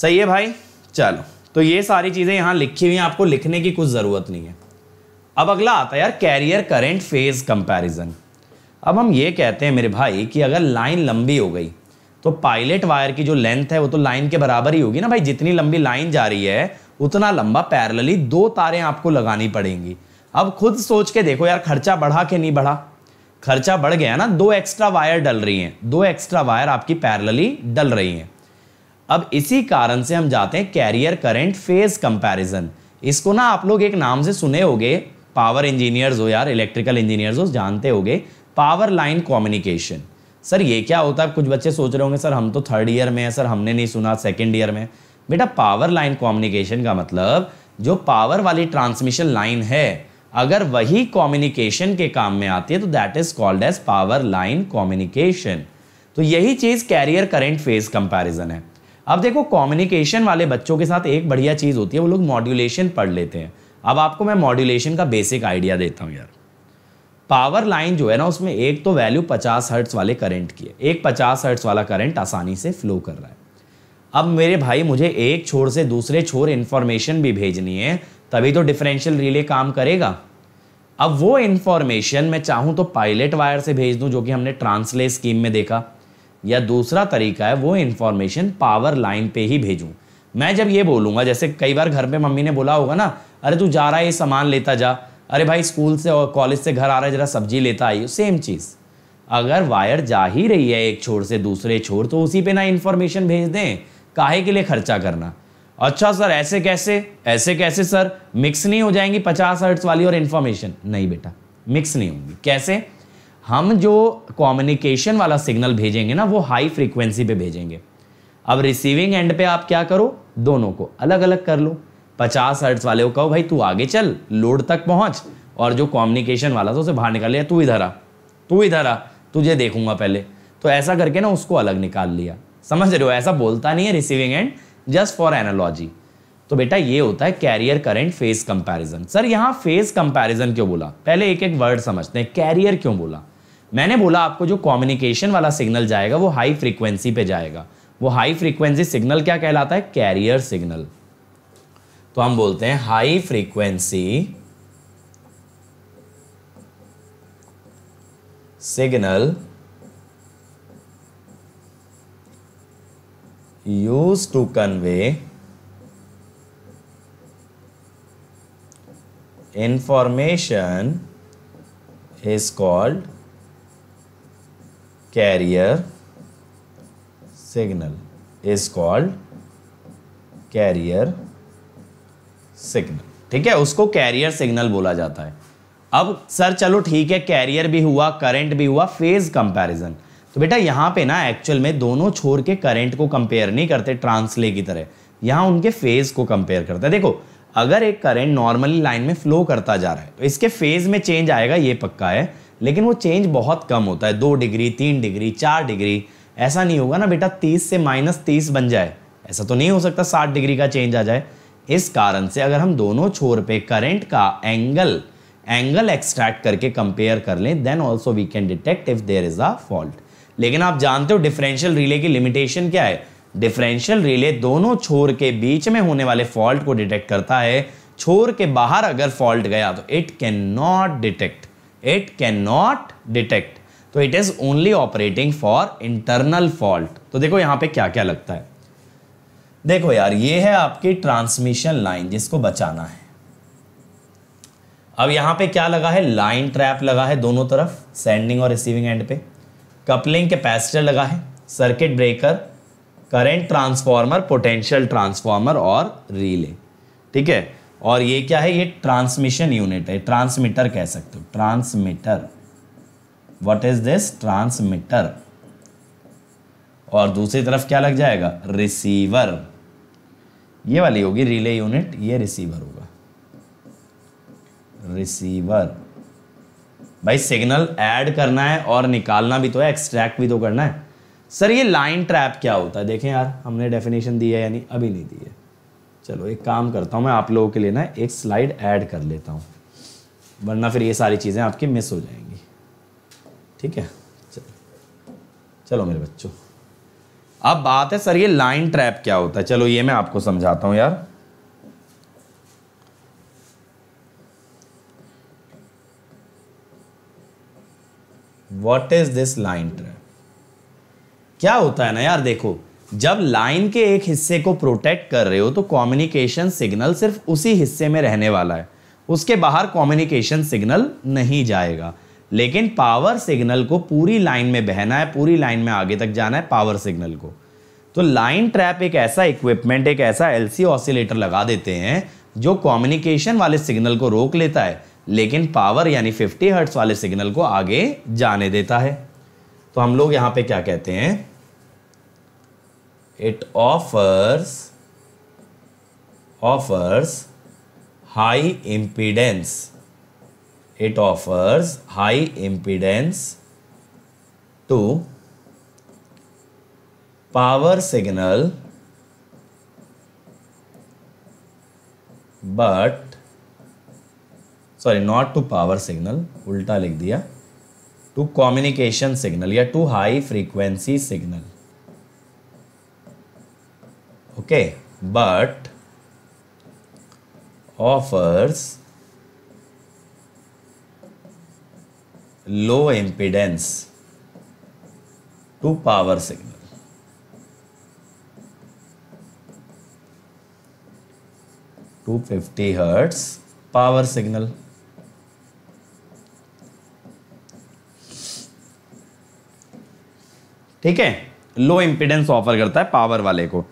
Speaker 1: सही है भाई चलो तो ये सारी चीज़ें यहां लिखी हुई हैं आपको लिखने की कुछ ज़रूरत नहीं है अब अगला आता है यार कैरियर करंट फेज कंपैरिजन अब हम ये कहते हैं मेरे भाई कि अगर लाइन लंबी हो गई तो पायलट वायर की जो लेंथ है वो तो लाइन के बराबर ही होगी ना भाई जितनी लंबी लाइन जा रही है उतना लंबा पैरलली दो तारे आपको लगानी पड़ेंगी अब खुद सोच के देखो यार खर्चा बढ़ा के नहीं बढ़ा खर्चा बढ़ गया ना दो एक्स्ट्रा वायर डल रही हैं दो एक्स्ट्रा वायर आपकी पैरलली डल रही हैं अब इसी कारण से हम जाते हैं कैरियर करंट फेज कंपैरिजन इसको ना आप लोग एक नाम से सुने होंगे पावर इंजीनियर्स हो यार इलेक्ट्रिकल इंजीनियर्स हो जानते होंगे पावर लाइन कम्युनिकेशन सर ये क्या होता है कुछ बच्चे सोच रहे होंगे सर हम तो थर्ड ईयर में हैं सर हमने नहीं सुना सेकेंड ईयर में बेटा पावर लाइन कम्युनिकेशन का मतलब जो पावर वाली ट्रांसमिशन लाइन है अगर वही कम्युनिकेशन के काम में आती है तो that is called as power line communication तो यही चीज कैरियर करेंट फेज कंपैरिजन है अब देखो कम्युनिकेशन वाले बच्चों के साथ एक बढ़िया चीज होती है वो लोग मॉड्यूलेशन पढ़ लेते हैं अब आपको मैं मॉड्यूलेशन का बेसिक आइडिया देता हूँ यार पावर लाइन जो है ना उसमें एक तो वैल्यू 50 हर्ट्स वाले करंट की है एक 50 हर्ट्स वाला करंट आसानी से फ्लो कर रहा है अब मेरे भाई मुझे एक छोर से दूसरे छोर इन्फॉर्मेशन भी भेजनी है तभी तो डिफरेंशियल रिले काम करेगा अब वो इन्फॉर्मेशन मैं चाहूँ तो पायलट वायर से भेज दूँ जो कि हमने ट्रांसले स्कीम में देखा या दूसरा तरीका है वो इन्फॉर्मेशन पावर लाइन पे ही भेजूँ मैं जब ये बोलूँगा जैसे कई बार घर पे मम्मी ने बोला होगा ना अरे तू जा रहा है ये सामान लेता जा अरे भाई स्कूल से और कॉलेज से घर आ रहा है जरा सब्जी लेता आई सेम चीज़ अगर वायर जा ही रही है एक छोर से दूसरे छोर तो उसी पे ना इन्फॉर्मेशन भेज दें काहे के लिए खर्चा करना अच्छा सर ऐसे कैसे ऐसे कैसे सर मिक्स नहीं हो जाएंगी पचास हर्ट्स वाली और इन्फॉर्मेशन नहीं बेटा मिक्स नहीं होंगी कैसे हम जो कम्युनिकेशन वाला सिग्नल भेजेंगे ना वो हाई फ्रीक्वेंसी पे भेजेंगे अब रिसीविंग एंड पे आप क्या करो दोनों को अलग अलग कर लो पचास हर्ट्स वाले को कहो भाई तू आगे चल लोड तक पहुंच और जो कम्युनिकेशन वाला था उसे बाहर निकाल लिया तू इधर आ तू इधर आ तुझे देखूंगा पहले तो ऐसा करके ना उसको अलग निकाल लिया समझ रहे हो ऐसा बोलता नहीं है receiving end just for analogy तो बेटा ये होता है carrier current phase comparison sir यहाँ फेज कंपैरिजन क्यों बोला पहले एक एक वर्ड समझते हैं कैरियर क्यों बोला मैंने बोला आपको जो कम्युनिकेशन वाला सिग्नल जाएगा वो हाई फ्रीक्वेंसी पे जाएगा वो हाई फ्रीक्वेंसी सिग्नल क्या कहलाता है कैरियर सिग्नल तो हम बोलते हैं high frequency signal used to convey information is called carrier signal is called carrier signal ठीक है उसको कैरियर सिग्नल बोला जाता है अब सर चलो ठीक है कैरियर भी हुआ करंट भी हुआ फेज कंपैरिजन तो बेटा यहाँ पे ना एक्चुअल में दोनों छोर के करंट को कंपेयर नहीं करते ट्रांसले की तरह यहाँ उनके फेज को कंपेयर करते हैं देखो अगर एक करंट नॉर्मली लाइन में फ्लो करता जा रहा है तो इसके फेज में चेंज आएगा ये पक्का है लेकिन वो चेंज बहुत कम होता है दो डिग्री तीन डिग्री चार डिग्री ऐसा नहीं होगा ना बेटा तीस से माइनस तीस बन जाए ऐसा तो नहीं हो सकता साठ डिग्री का चेंज आ जाए इस कारण से अगर हम दोनों छोर पे करंट का एंगल एंगल एक्सट्रैक्ट करके कंपेयर कर लें then also we can detect if there is a fault लेकिन आप जानते हो डिफरेंशियल रिले की लिमिटेशन क्या है डिफरेंशियल रिले दोनों छोर के बीच में होने वाले फॉल्ट को डिटेक्ट करता है छोर के बाहर अगर फॉल्ट गया तो it can not detect it can not detect तो it is only operating for internal fault तो देखो यहां पे क्या क्या लगता है देखो यार ये है आपकी ट्रांसमिशन लाइन जिसको बचाना है अब यहां पे क्या लगा है लाइन ट्रैप लगा है दोनों तरफ सेंडिंग और रिसीविंग एंड पे कपलिंग कैपेसिटर लगा है circuit breaker current transformer potential transformer और रिले ठीक है और ये क्या है ये ट्रांसमिशन यूनिट है ट्रांसमीटर कह सकते हो transmitter what is this transmitter और दूसरी तरफ क्या लग जाएगा रिसीवर ये वाली होगी रिले यूनिट ये रिसीवर होगा रिसीवर भाई सिग्नल ऐड करना है और निकालना भी तो है एक्सट्रैक्ट भी तो करना है सर ये लाइन ट्रैप क्या होता है देखें यार हमने डेफिनेशन दी है यानी अभी नहीं दी है चलो एक काम करता हूँ मैं आप लोगों के लिए ना एक स्लाइड ऐड कर लेता हूँ वरना फिर ये सारी चीज़ें आपकी मिस हो जाएंगी ठीक है चलो चलो मेरे बच्चों अब बात है सर ये लाइन ट्रैप क्या होता है चलो ये मैं आपको समझाता हूँ यार what is this line trap क्या होता है ना यार देखो जब लाइन के एक हिस्से को प्रोटेक्ट कर रहे हो तो कम्युनिकेशन सिग्नल सिर्फ उसी हिस्से में रहने वाला है उसके बाहर कम्युनिकेशन सिग्नल नहीं जाएगा लेकिन पावर सिग्नल को पूरी लाइन में बहना है पूरी लाइन में आगे तक जाना है पावर सिग्नल को तो लाइन ट्रैप एक ऐसा इक्विपमेंट एक ऐसा एलसी ऑसिलेटर लगा देते हैं जो कम्युनिकेशन वाले सिग्नल को रोक लेता है लेकिन पावर यानी 50 हर्ट्स वाले सिग्नल को आगे जाने देता है तो हम लोग यहां पे क्या कहते हैं it offers offers high impedance it offers high impedance to power signal but sorry not to power signal उल्टा लिख दिया टू कम्युनिकेशन सिग्नल या to high frequency signal okay but offers low impedance to power signal to fifty hertz power signal ठीक है लो impedance offer करता है power वाले को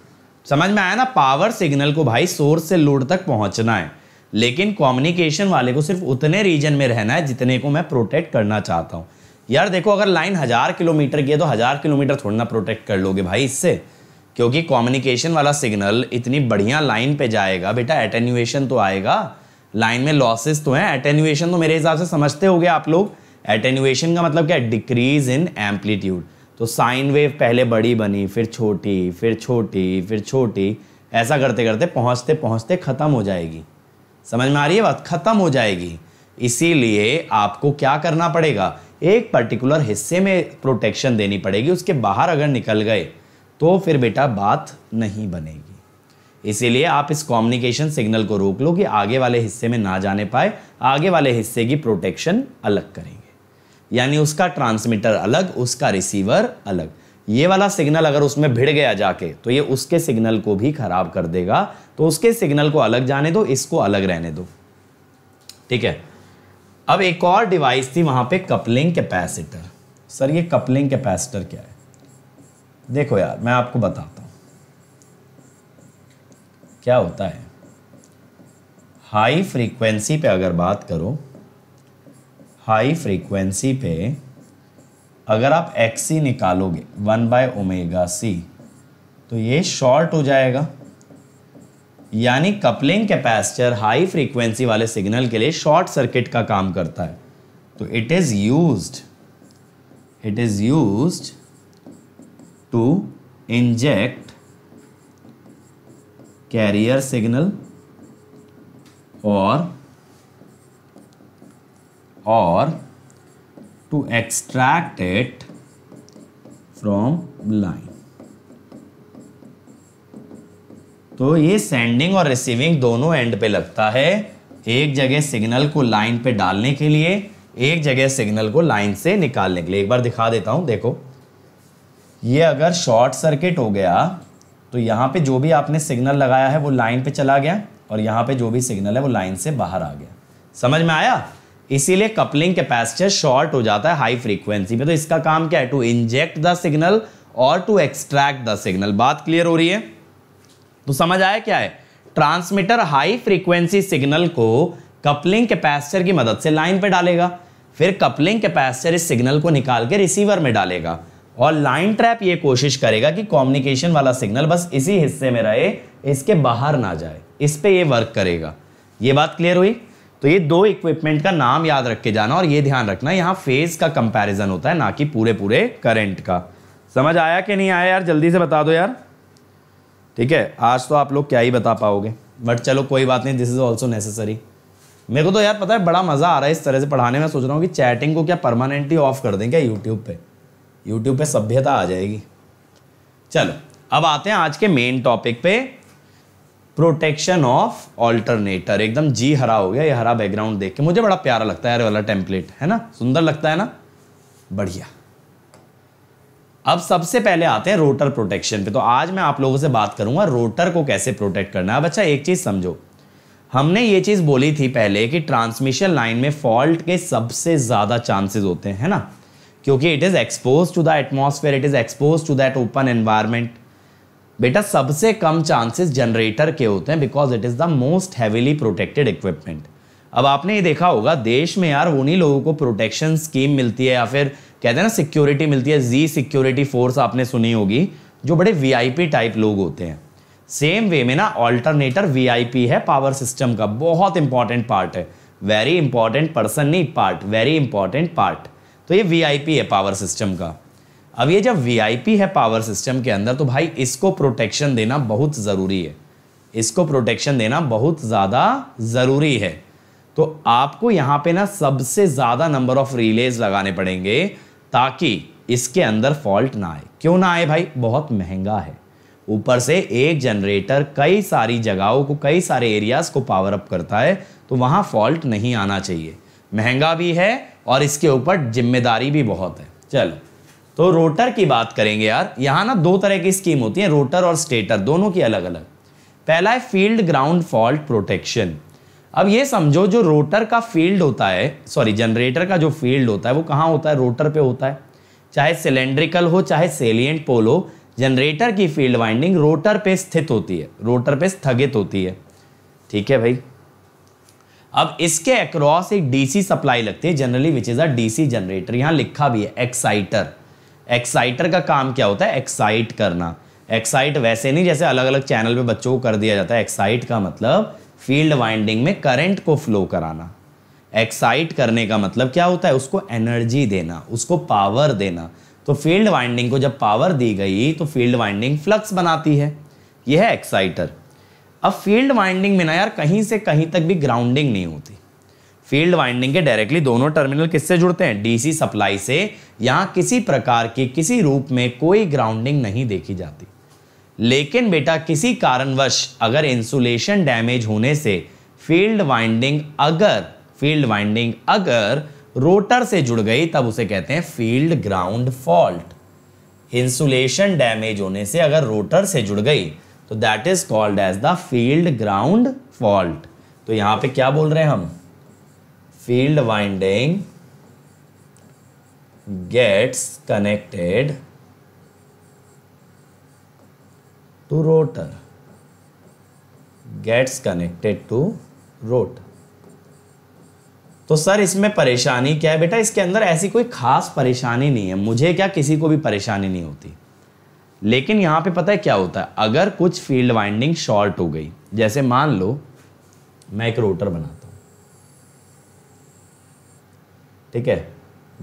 Speaker 1: समझ में आया ना पावर सिग्नल को भाई सोर्स से लोड तक पहुंचना है लेकिन कम्युनिकेशन वाले को सिर्फ उतने रीजन में रहना है जितने को मैं प्रोटेक्ट करना चाहता हूँ यार देखो अगर लाइन हज़ार किलोमीटर की है तो हज़ार किलोमीटर थोड़ा ना प्रोटेक्ट कर लोगे भाई इससे क्योंकि कम्युनिकेशन वाला सिग्नल इतनी बढ़िया लाइन पे जाएगा बेटा एटेन्यूएशन तो आएगा लाइन में लॉसेस तो हैं एटेन्यूएशन तो मेरे हिसाब से समझते हो आप लोग एटेन्यूएशन का मतलब क्या है डिक्रीज इन एम्पलीट्यूड तो साइन वेव पहले बड़ी बनी फिर छोटी फिर छोटी फिर छोटी ऐसा करते करते पहुंचते पहुंचते ख़त्म हो जाएगी समझ में आ रही है बात ख़त्म हो जाएगी इसीलिए आपको क्या करना पड़ेगा एक पर्टिकुलर हिस्से में प्रोटेक्शन देनी पड़ेगी उसके बाहर अगर निकल गए तो फिर बेटा बात नहीं बनेगी इसीलिए आप इस कम्युनिकेशन सिग्नल को रोक लो कि आगे वाले हिस्से में ना जाने पाए आगे वाले हिस्से की प्रोटेक्शन अलग करें यानी उसका ट्रांसमीटर अलग उसका रिसीवर अलग ये वाला सिग्नल अगर उसमें भिड़ गया जाके तो ये उसके सिग्नल को भी खराब कर देगा तो उसके सिग्नल को अलग जाने दो इसको अलग रहने दो ठीक है अब एक और डिवाइस थी वहां पे कपलिंग कैपेसिटर सर ये कपलिंग कैपेसिटर क्या है देखो यार मैं आपको बताता हूं क्या होता है हाई फ्रीक्वेंसी पे अगर बात करो हाई फ्रीक्वेंसी पे अगर आप एक्स सी निकालोगे वन बाय ओमेगा सी तो ये शॉर्ट हो जाएगा यानी कपलिंग कैपेसिटर हाई फ्रीक्वेंसी वाले सिग्नल के लिए शॉर्ट सर्किट का काम करता है तो it is used it is use to inject carrier signal और or to extract it from line. तो ये सेंडिंग और रिसीविंग दोनों एंड पे लगता है एक जगह सिग्नल को लाइन पे डालने के लिए एक जगह सिग्नल को लाइन से निकालने के लिए एक बार दिखा देता हूं देखो ये अगर शॉर्ट सर्किट हो गया तो यहाँ पे जो भी आपने सिग्नल लगाया है वो लाइन पे चला गया और यहाँ पे जो भी सिग्नल है वो लाइन से बाहर आ गया समझ में आया इसीलिए कपलिंग कैपेसिटर शॉर्ट हो जाता है हाई फ्रीक्वेंसी में तो इसका काम क्या है टू इंजेक्ट द सिग्नल और टू एक्सट्रैक्ट द सिग्नल बात क्लियर हो रही है तो समझ आया क्या है ट्रांसमीटर हाई फ्रीक्वेंसी सिग्नल को कपलिंग कैपेसिटर की मदद से लाइन पे डालेगा फिर कपलिंग कैपेसिटर इस सिग्नल को निकाल के रिसीवर में डालेगा और लाइन ट्रैप ये कोशिश करेगा कि कम्युनिकेशन वाला सिग्नल बस इसी हिस्से में रहे इसके बाहर ना जाए इस पर यह वर्क करेगा ये बात क्लियर हुई तो ये दो इक्विपमेंट का नाम याद रख के जाना और ये ध्यान रखना यहाँ फेज का कंपैरिजन होता है ना कि पूरे पूरे करंट का समझ आया कि नहीं आया यार जल्दी से बता दो यार ठीक है आज तो आप लोग क्या ही बता पाओगे बट चलो कोई बात नहीं दिस इज़ ऑल्सो नेसेसरी मेरे को तो यार पता है बड़ा मज़ा आ रहा है इस तरह से पढ़ाने में सोच रहा हूँ कि चैटिंग को क्या परमानेंटली ऑफ कर दें क्या यूट्यूब पे यूट्यूब पर सभ्यता आ जाएगी चलो अब आते हैं आज के मेन टॉपिक पे प्रोटेक्शन ऑफ ऑल्टरनेटर एकदम जी हरा हो गया ये हरा बैकग्राउंड देख के मुझे बड़ा प्यारा लगता है यार वाला टेम्पलेट है ना सुंदर लगता है ना बढ़िया अब सबसे पहले आते हैं रोटर प्रोटेक्शन पे तो आज मैं आप लोगों से बात करूंगा रोटर को कैसे प्रोटेक्ट करना है अब अच्छा एक चीज़ समझो हमने ये चीज़ बोली थी पहले कि ट्रांसमिशन लाइन में फॉल्ट के सबसे ज़्यादा चांसेस होते हैं है ना क्योंकि it is expose to the atmosphere it is expose to that open environment बेटा सबसे कम चांसेस जनरेटर के होते हैं because it is the most heavily protected equipment अब आपने ये देखा होगा देश में यार उन्हीं लोगों को प्रोटेक्शन स्कीम मिलती है या फिर कहते हैं ना सिक्योरिटी मिलती है जी सिक्योरिटी फोर्स आपने सुनी होगी जो बड़े वीआईपी टाइप लोग होते हैं सेम वे में ना ऑल्टरनेटर वीआईपी है पावर सिस्टम का बहुत इंपॉर्टेंट पार्ट है वेरी इंपॉर्टेंट पर्सन नहीं पार्ट वेरी इंपॉर्टेंट पार्ट तो ये वीआईपी है पावर सिस्टम का अब ये जब वीआईपी है पावर सिस्टम के अंदर तो भाई इसको प्रोटेक्शन देना बहुत ज़रूरी है इसको प्रोटेक्शन देना बहुत ज़्यादा ज़रूरी है तो आपको यहाँ पे ना सबसे ज़्यादा नंबर ऑफ रिलेज लगाने पड़ेंगे ताकि इसके अंदर फॉल्ट ना आए क्यों ना आए भाई बहुत महंगा है ऊपर से एक जनरेटर कई सारी जगहों को कई सारे एरियाज़ को पावर अप करता है तो वहाँ फॉल्ट नहीं आना चाहिए महंगा भी है और इसके ऊपर जिम्मेदारी भी बहुत है चलो तो रोटर की बात करेंगे यार यहाँ ना दो तरह की स्कीम होती है रोटर और स्टेटर दोनों की अलग अलग पहला है फील्ड ग्राउंड फॉल्ट प्रोटेक्शन अब ये समझो जो रोटर का फील्ड होता है सॉरी जनरेटर का जो फील्ड होता है वो कहाँ होता है रोटर पे होता है चाहे सिलेंड्रिकल हो चाहे सेलियंट पोल हो जनरेटर की फील्ड वाइंडिंग रोटर पे स्थित होती है रोटर पे स्थगित होती है ठीक है भाई अब इसके अक्रॉस एक डीसी सप्लाई लगती है generally which is a DC generator यहाँ लिखा भी है एक्साइटर एक्साइटर का काम क्या होता है एक्साइट करना एक्साइट वैसे नहीं जैसे अलग अलग चैनल पे बच्चों को कर दिया जाता है एक्साइट का मतलब फील्ड वाइंडिंग में करंट को फ्लो कराना एक्साइट करने का मतलब क्या होता है उसको एनर्जी देना उसको पावर देना तो फील्ड वाइंडिंग को जब पावर दी गई तो फील्ड वाइंडिंग फ्लक्स बनाती है यह है एक्साइटर अब फील्ड वाइंडिंग में ना यार कहीं से कहीं तक भी ग्राउंडिंग नहीं होती फील्ड वाइंडिंग के डायरेक्टली दोनों टर्मिनल किससे जुड़ते हैं डीसी सप्लाई से यहाँ किसी प्रकार की किसी रूप में कोई ग्राउंडिंग नहीं देखी जाती लेकिन बेटा किसी कारणवश अगर इंसुलेशन डैमेज होने से फील्ड वाइंडिंग अगर फील्ड वाइंडिंग अगर रोटर से जुड़ गई तब उसे कहते हैं field ground fault insulation damage होने से अगर रोटर से जुड़ गई तो that is called as the field ground fault तो यहाँ पे क्या बोल रहे हैं हम field winding gets connected to rotor gets connected to rotor तो सर इसमें परेशानी क्या है बेटा इसके अंदर ऐसी कोई खास परेशानी नहीं है मुझे क्या किसी को भी परेशानी नहीं होती लेकिन यहां पे पता है क्या होता है अगर कुछ फील्ड वाइंडिंग शॉर्ट हो गई जैसे मान लो मैं एक रोटर बनाता ठीक है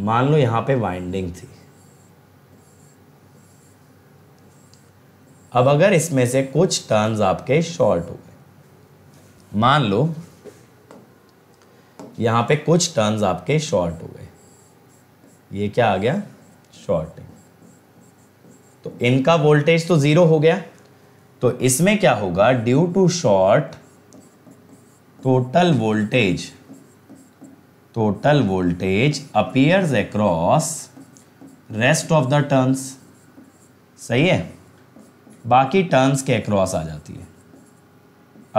Speaker 1: मान लो यहाँ पे वाइंडिंग थी अब अगर इसमें से कुछ टर्न्स आपके शॉर्ट हो गए मान लो यहाँ पे कुछ टर्न्स आपके शॉर्ट हो गए ये क्या आ गया शॉर्टिंग तो इनका वोल्टेज तो ज़ीरो हो गया तो इसमें क्या होगा due to short total voltage total voltage appears across rest of the turns सही है बाकी टर्न्स के अक्रॉस आ जाती है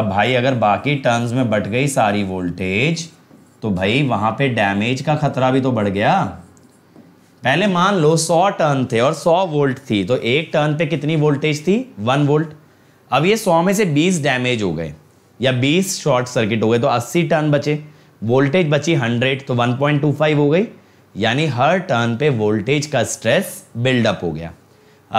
Speaker 1: अब भाई अगर बाकी टर्न्स में बट गई सारी वोल्टेज तो भाई वहां पे डैमेज का खतरा भी तो बढ़ गया पहले मान लो 100 टर्न थे और 100 वोल्ट थी तो एक टर्न पे कितनी वोल्टेज थी 1 वोल्ट अब ये 100 में से 20 डैमेज हो गए या 20 शॉर्ट सर्किट हो गए तो 80 टर्न बचे वोल्टेज बची 100 तो 1.25 हो गई यानी हर टर्न पे वोल्टेज का स्ट्रेस बिल्डअप हो गया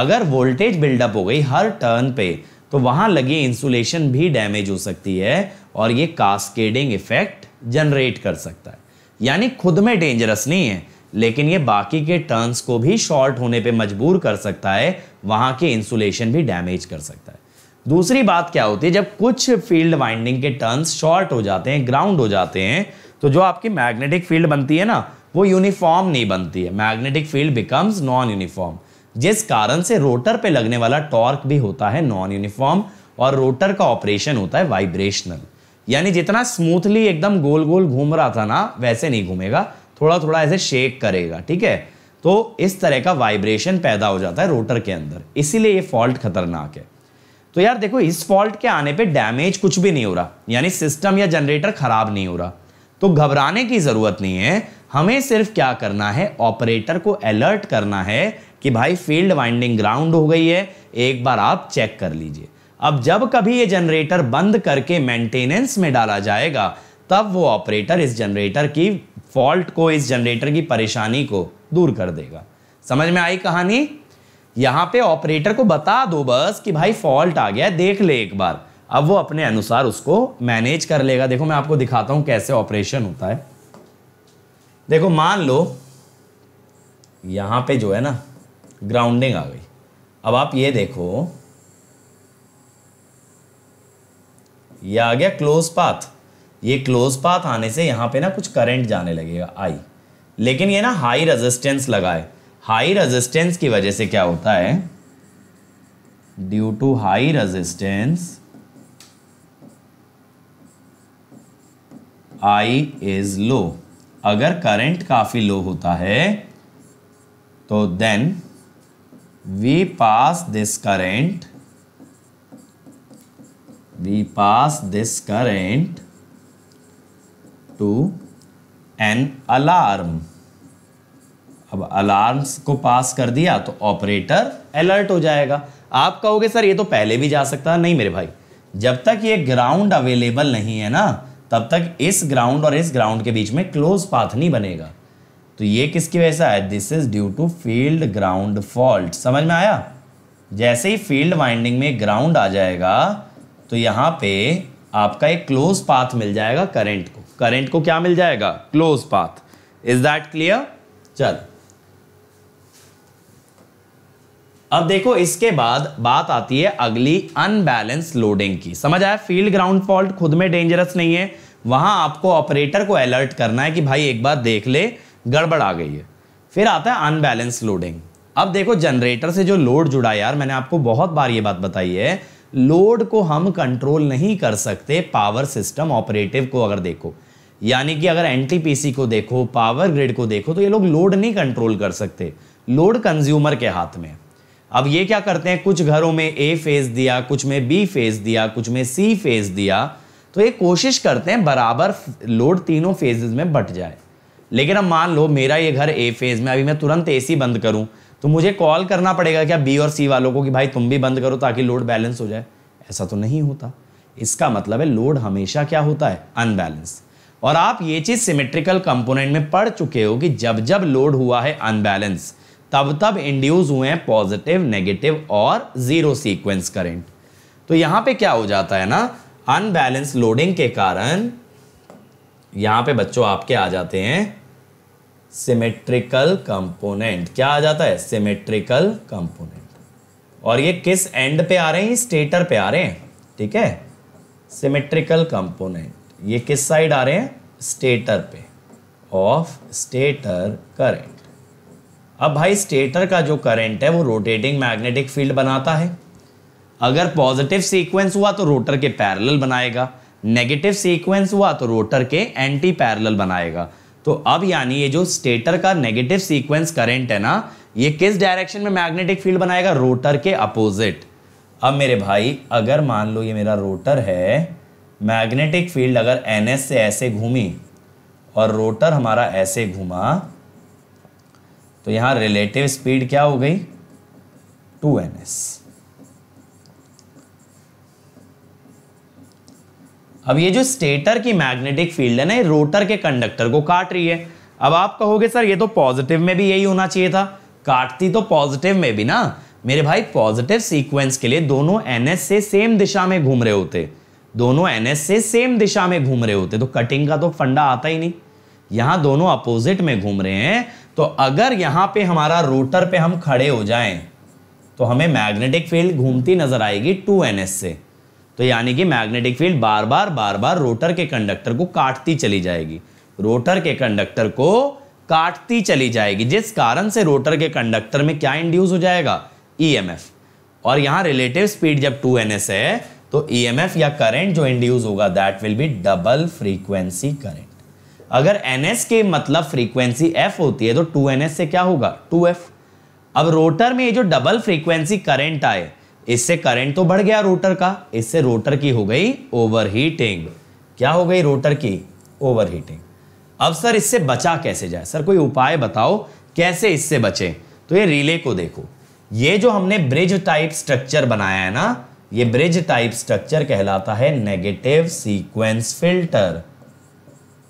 Speaker 1: अगर वोल्टेज बिल्डअप हो गई हर टर्न पे तो वहाँ लगी इंसुलेशन भी डैमेज हो सकती है और ये कास्केडिंग इफेक्ट जनरेट कर सकता है यानी खुद में डेंजरस नहीं है लेकिन ये बाकी के टर्न्स को भी शॉर्ट होने पे मजबूर कर सकता है वहाँ के इंसुलेशन भी डैमेज कर सकता है दूसरी बात क्या होती है जब कुछ फील्ड वाइंडिंग के टर्न्स शॉर्ट हो जाते हैं ग्राउंड हो जाते हैं तो जो आपकी मैग्नेटिक फील्ड बनती है ना वो यूनिफॉर्म नहीं बनती है magnetic field becomes non uniform जिस कारण से रोटर पे लगने वाला टॉर्क भी होता है नॉन यूनिफॉर्म और रोटर का ऑपरेशन होता है वाइब्रेशनल यानी जितना स्मूथली एकदम गोल गोल घूम रहा था ना वैसे नहीं घूमेगा थोड़ा थोड़ा ऐसे शेक करेगा ठीक है तो इस तरह का वाइब्रेशन पैदा हो जाता है रोटर के अंदर इसीलिए ये फॉल्ट खतरनाक है तो यार देखो इस फॉल्ट के आने पे डैमेज कुछ भी नहीं हो रहा यानी सिस्टम या जनरेटर खराब नहीं हो रहा तो घबराने की ज़रूरत नहीं है हमें सिर्फ क्या करना है ऑपरेटर को अलर्ट करना है कि भाई फील्ड वाइंडिंग ग्राउंड हो गई है एक बार आप चेक कर लीजिए अब जब कभी ये जनरेटर बंद करके मेंटेनेंस में डाला जाएगा तब वो ऑपरेटर इस जनरेटर की फॉल्ट को इस जनरेटर की परेशानी को दूर कर देगा समझ में आई कहानी यहां पे ऑपरेटर को बता दो बस कि भाई फॉल्ट आ गया देख ले एक बार अब वो अपने अनुसार उसको मैनेज कर लेगा देखो मैं आपको दिखाता हूं कैसे ऑपरेशन होता है देखो मान लो यहां पे जो है ना ग्राउंडिंग आ गई अब आप ये देखो ये आ गया क्लोज पाथ ये क्लोज पाथ आने से यहां पे ना कुछ करंट जाने लगेगा आई लेकिन ये ना हाई रेजिस्टेंस लगाए हाई रेजिस्टेंस की वजह से क्या होता है due to high resistance I is low अगर करंट काफ़ी लो होता है तो then we pass this current we pass this current to an alarm अब अलार्म्स को पास कर दिया तो ऑपरेटर अलर्ट हो जाएगा आप कहोगे सर ये तो पहले भी जा सकता है नहीं मेरे भाई जब तक ये ग्राउंड अवेलेबल नहीं है ना तब तक इस ग्राउंड और इस ग्राउंड के बीच में क्लोज पाथ नहीं बनेगा तो ये किसकी वजह से आया this is due to field ground fault समझ में आया जैसे ही फील्ड वाइंडिंग में ग्राउंड आ जाएगा तो यहाँ पे आपका एक क्लोज पाथ मिल जाएगा करंट को करंट को क्या मिल जाएगा close path is that clear चल अब देखो इसके बाद बात आती है अगली अनबैलेंस लोडिंग की समझ आया फील्ड ग्राउंड फॉल्ट खुद में डेंजरस नहीं है वहां आपको ऑपरेटर को अलर्ट करना है कि भाई एक बार देख ले गड़बड़ आ गई है फिर आता है अनबैलेंस लोडिंग अब देखो जनरेटर से जो लोड जुड़ा यार मैंने आपको बहुत बार ये बात बताई है लोड को हम कंट्रोल नहीं कर सकते पावर सिस्टम ऑपरेटिव को अगर देखो यानी कि अगर एन को देखो पावर ग्रिड को देखो तो ये लोग लोड नहीं कंट्रोल कर सकते लोड कंज्यूमर के हाथ में अब ये क्या करते हैं कुछ घरों में ए फेज दिया कुछ में बी फेज दिया कुछ में सी फेज दिया तो ये कोशिश करते हैं बराबर लोड तीनों फेज में बट जाए लेकिन अब मान लो मेरा ये घर ए फेज में अभी मैं तुरंत एसी बंद करूं तो मुझे कॉल करना पड़ेगा क्या बी और सी वालों को कि भाई तुम भी बंद करो ताकि लोड बैलेंस हो जाए ऐसा तो नहीं होता इसका मतलब है लोड हमेशा क्या होता है अनबैलेंस और आप ये चीज़ सिमेट्रिकल कंपोनेंट में पढ़ चुके हो कि जब जब लोड हुआ है अनबैलेंस तब तब इंड्यूस हुए हैं पॉजिटिव नेगेटिव और जीरो सीक्वेंस करंट तो यहां पे क्या हो जाता है ना अनबैलेंस लोडिंग के कारण यहां पे बच्चों आपके आ जाते हैं सिमेट्रिकल कंपोनेंट क्या आ जाता है सिमेट्रिकल कंपोनेंट और ये किस एंड पे आ रहे हैं स्टेटर पे आ रहे हैं ठीक है सिमेट्रिकल कंपोनेंट ये किस साइड आ रहे हैं स्टेटर पे ऑफ स्टेटर करेंट अब भाई स्टेटर का जो करंट है वो रोटेटिंग मैग्नेटिक फील्ड बनाता है अगर पॉजिटिव सीक्वेंस हुआ तो रोटर के पैरेलल बनाएगा नेगेटिव सीक्वेंस हुआ तो रोटर के एंटी पैरेलल बनाएगा तो अब यानी ये जो स्टेटर का नेगेटिव सीक्वेंस करंट है ना ये किस डायरेक्शन में मैग्नेटिक फील्ड बनाएगा रोटर के अपोजिट अब मेरे भाई अगर मान लो ये मेरा रोटर है मैग्नेटिक फील्ड अगर एन से ऐसे घूमी और रोटर हमारा ऐसे घूमा तो यहां रिलेटिव स्पीड क्या हो गई टू एन एस अब ये जो स्टेटर की मैग्नेटिक फील्ड है ना ये रोटर के कंडक्टर को काट रही है अब आप कहोगे सर ये तो पॉजिटिव में भी यही होना चाहिए था काटती तो पॉजिटिव में भी ना मेरे भाई पॉजिटिव सीक्वेंस के लिए दोनों एनएस से सेम दिशा में घूम रहे होते दोनों एनएस से सेम दिशा में घूम रहे होते तो कटिंग का तो फंडा आता ही नहीं यहां दोनों अपोजिट में घूम रहे हैं तो अगर यहाँ पे हमारा रोटर पे हम खड़े हो जाएं तो हमें मैग्नेटिक फील्ड घूमती नजर आएगी टू एन एस से तो यानी कि मैग्नेटिक फील्ड बार बार बार बार रोटर के कंडक्टर को काटती चली जाएगी रोटर के कंडक्टर को काटती चली जाएगी जिस कारण से रोटर के कंडक्टर में क्या इंड्यूस हो जाएगा एफ e और यहाँ रिलेटिव स्पीड जब एस है तो एफ e या करेंट जो इंड्यूस होगा that will be double frequency current अगर एन के मतलब फ्रीक्वेंसी एफ होती है तो टू से क्या होगा टू अब रोटर में ये जो डबल फ्रीक्वेंसी करंट आए इससे करंट तो बढ़ गया रोटर का इससे रोटर की हो गई ओवरहीटिंग क्या हो गई रोटर की ओवरहीटिंग अब सर इससे बचा कैसे जाए सर कोई उपाय बताओ कैसे इससे बचे तो ये रिले को देखो ये जो हमने ब्रिज टाइप स्ट्रक्चर बनाया है ना ये ब्रिज टाइप स्ट्रक्चर कहलाता है नेगेटिव सीक्वेंस फिल्टर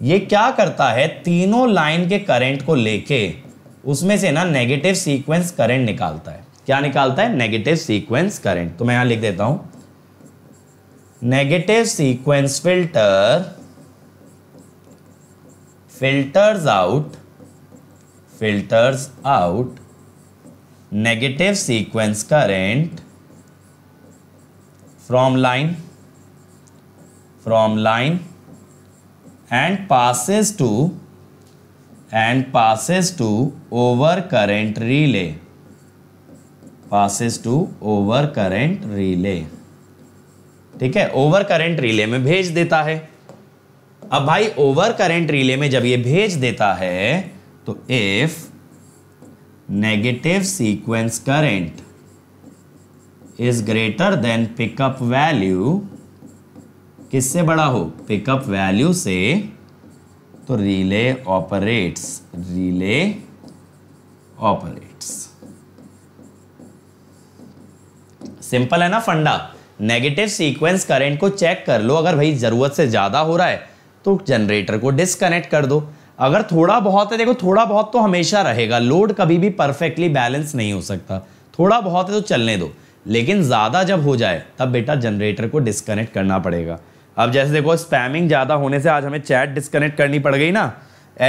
Speaker 1: ये क्या करता है तीनों लाइन के करंट को लेके उसमें से ना नेगेटिव सीक्वेंस करंट निकालता है क्या निकालता है नेगेटिव सीक्वेंस करंट तो मैं यहां लिख देता हूं negative sequence filter filters out filters out negative sequence current from line from line and passes to and passes to over current relay passes to over current relay ठीक है over current relay में भेज देता है अब भाई over current relay में जब ये भेज देता है तो if negative sequence current is greater than pickup value किससे बड़ा हो पिकअप वैल्यू से तो relay operates relay operates simple है ना फंडा नेगेटिव सीक्वेंस करंट को चेक कर लो अगर भाई ज़रूरत से ज़्यादा हो रहा है तो जनरेटर को डिसकनेक्ट कर दो अगर थोड़ा बहुत है देखो थोड़ा बहुत तो हमेशा रहेगा लोड कभी भी परफेक्टली बैलेंस नहीं हो सकता थोड़ा बहुत है तो चलने दो लेकिन ज़्यादा जब हो जाए तब बेटा जनरेटर को डिसकनेक्ट करना पड़ेगा अब जैसे देखो स्पैमिंग ज़्यादा होने से आज हमें चैट डिस्कनेक्ट करनी पड़ गई ना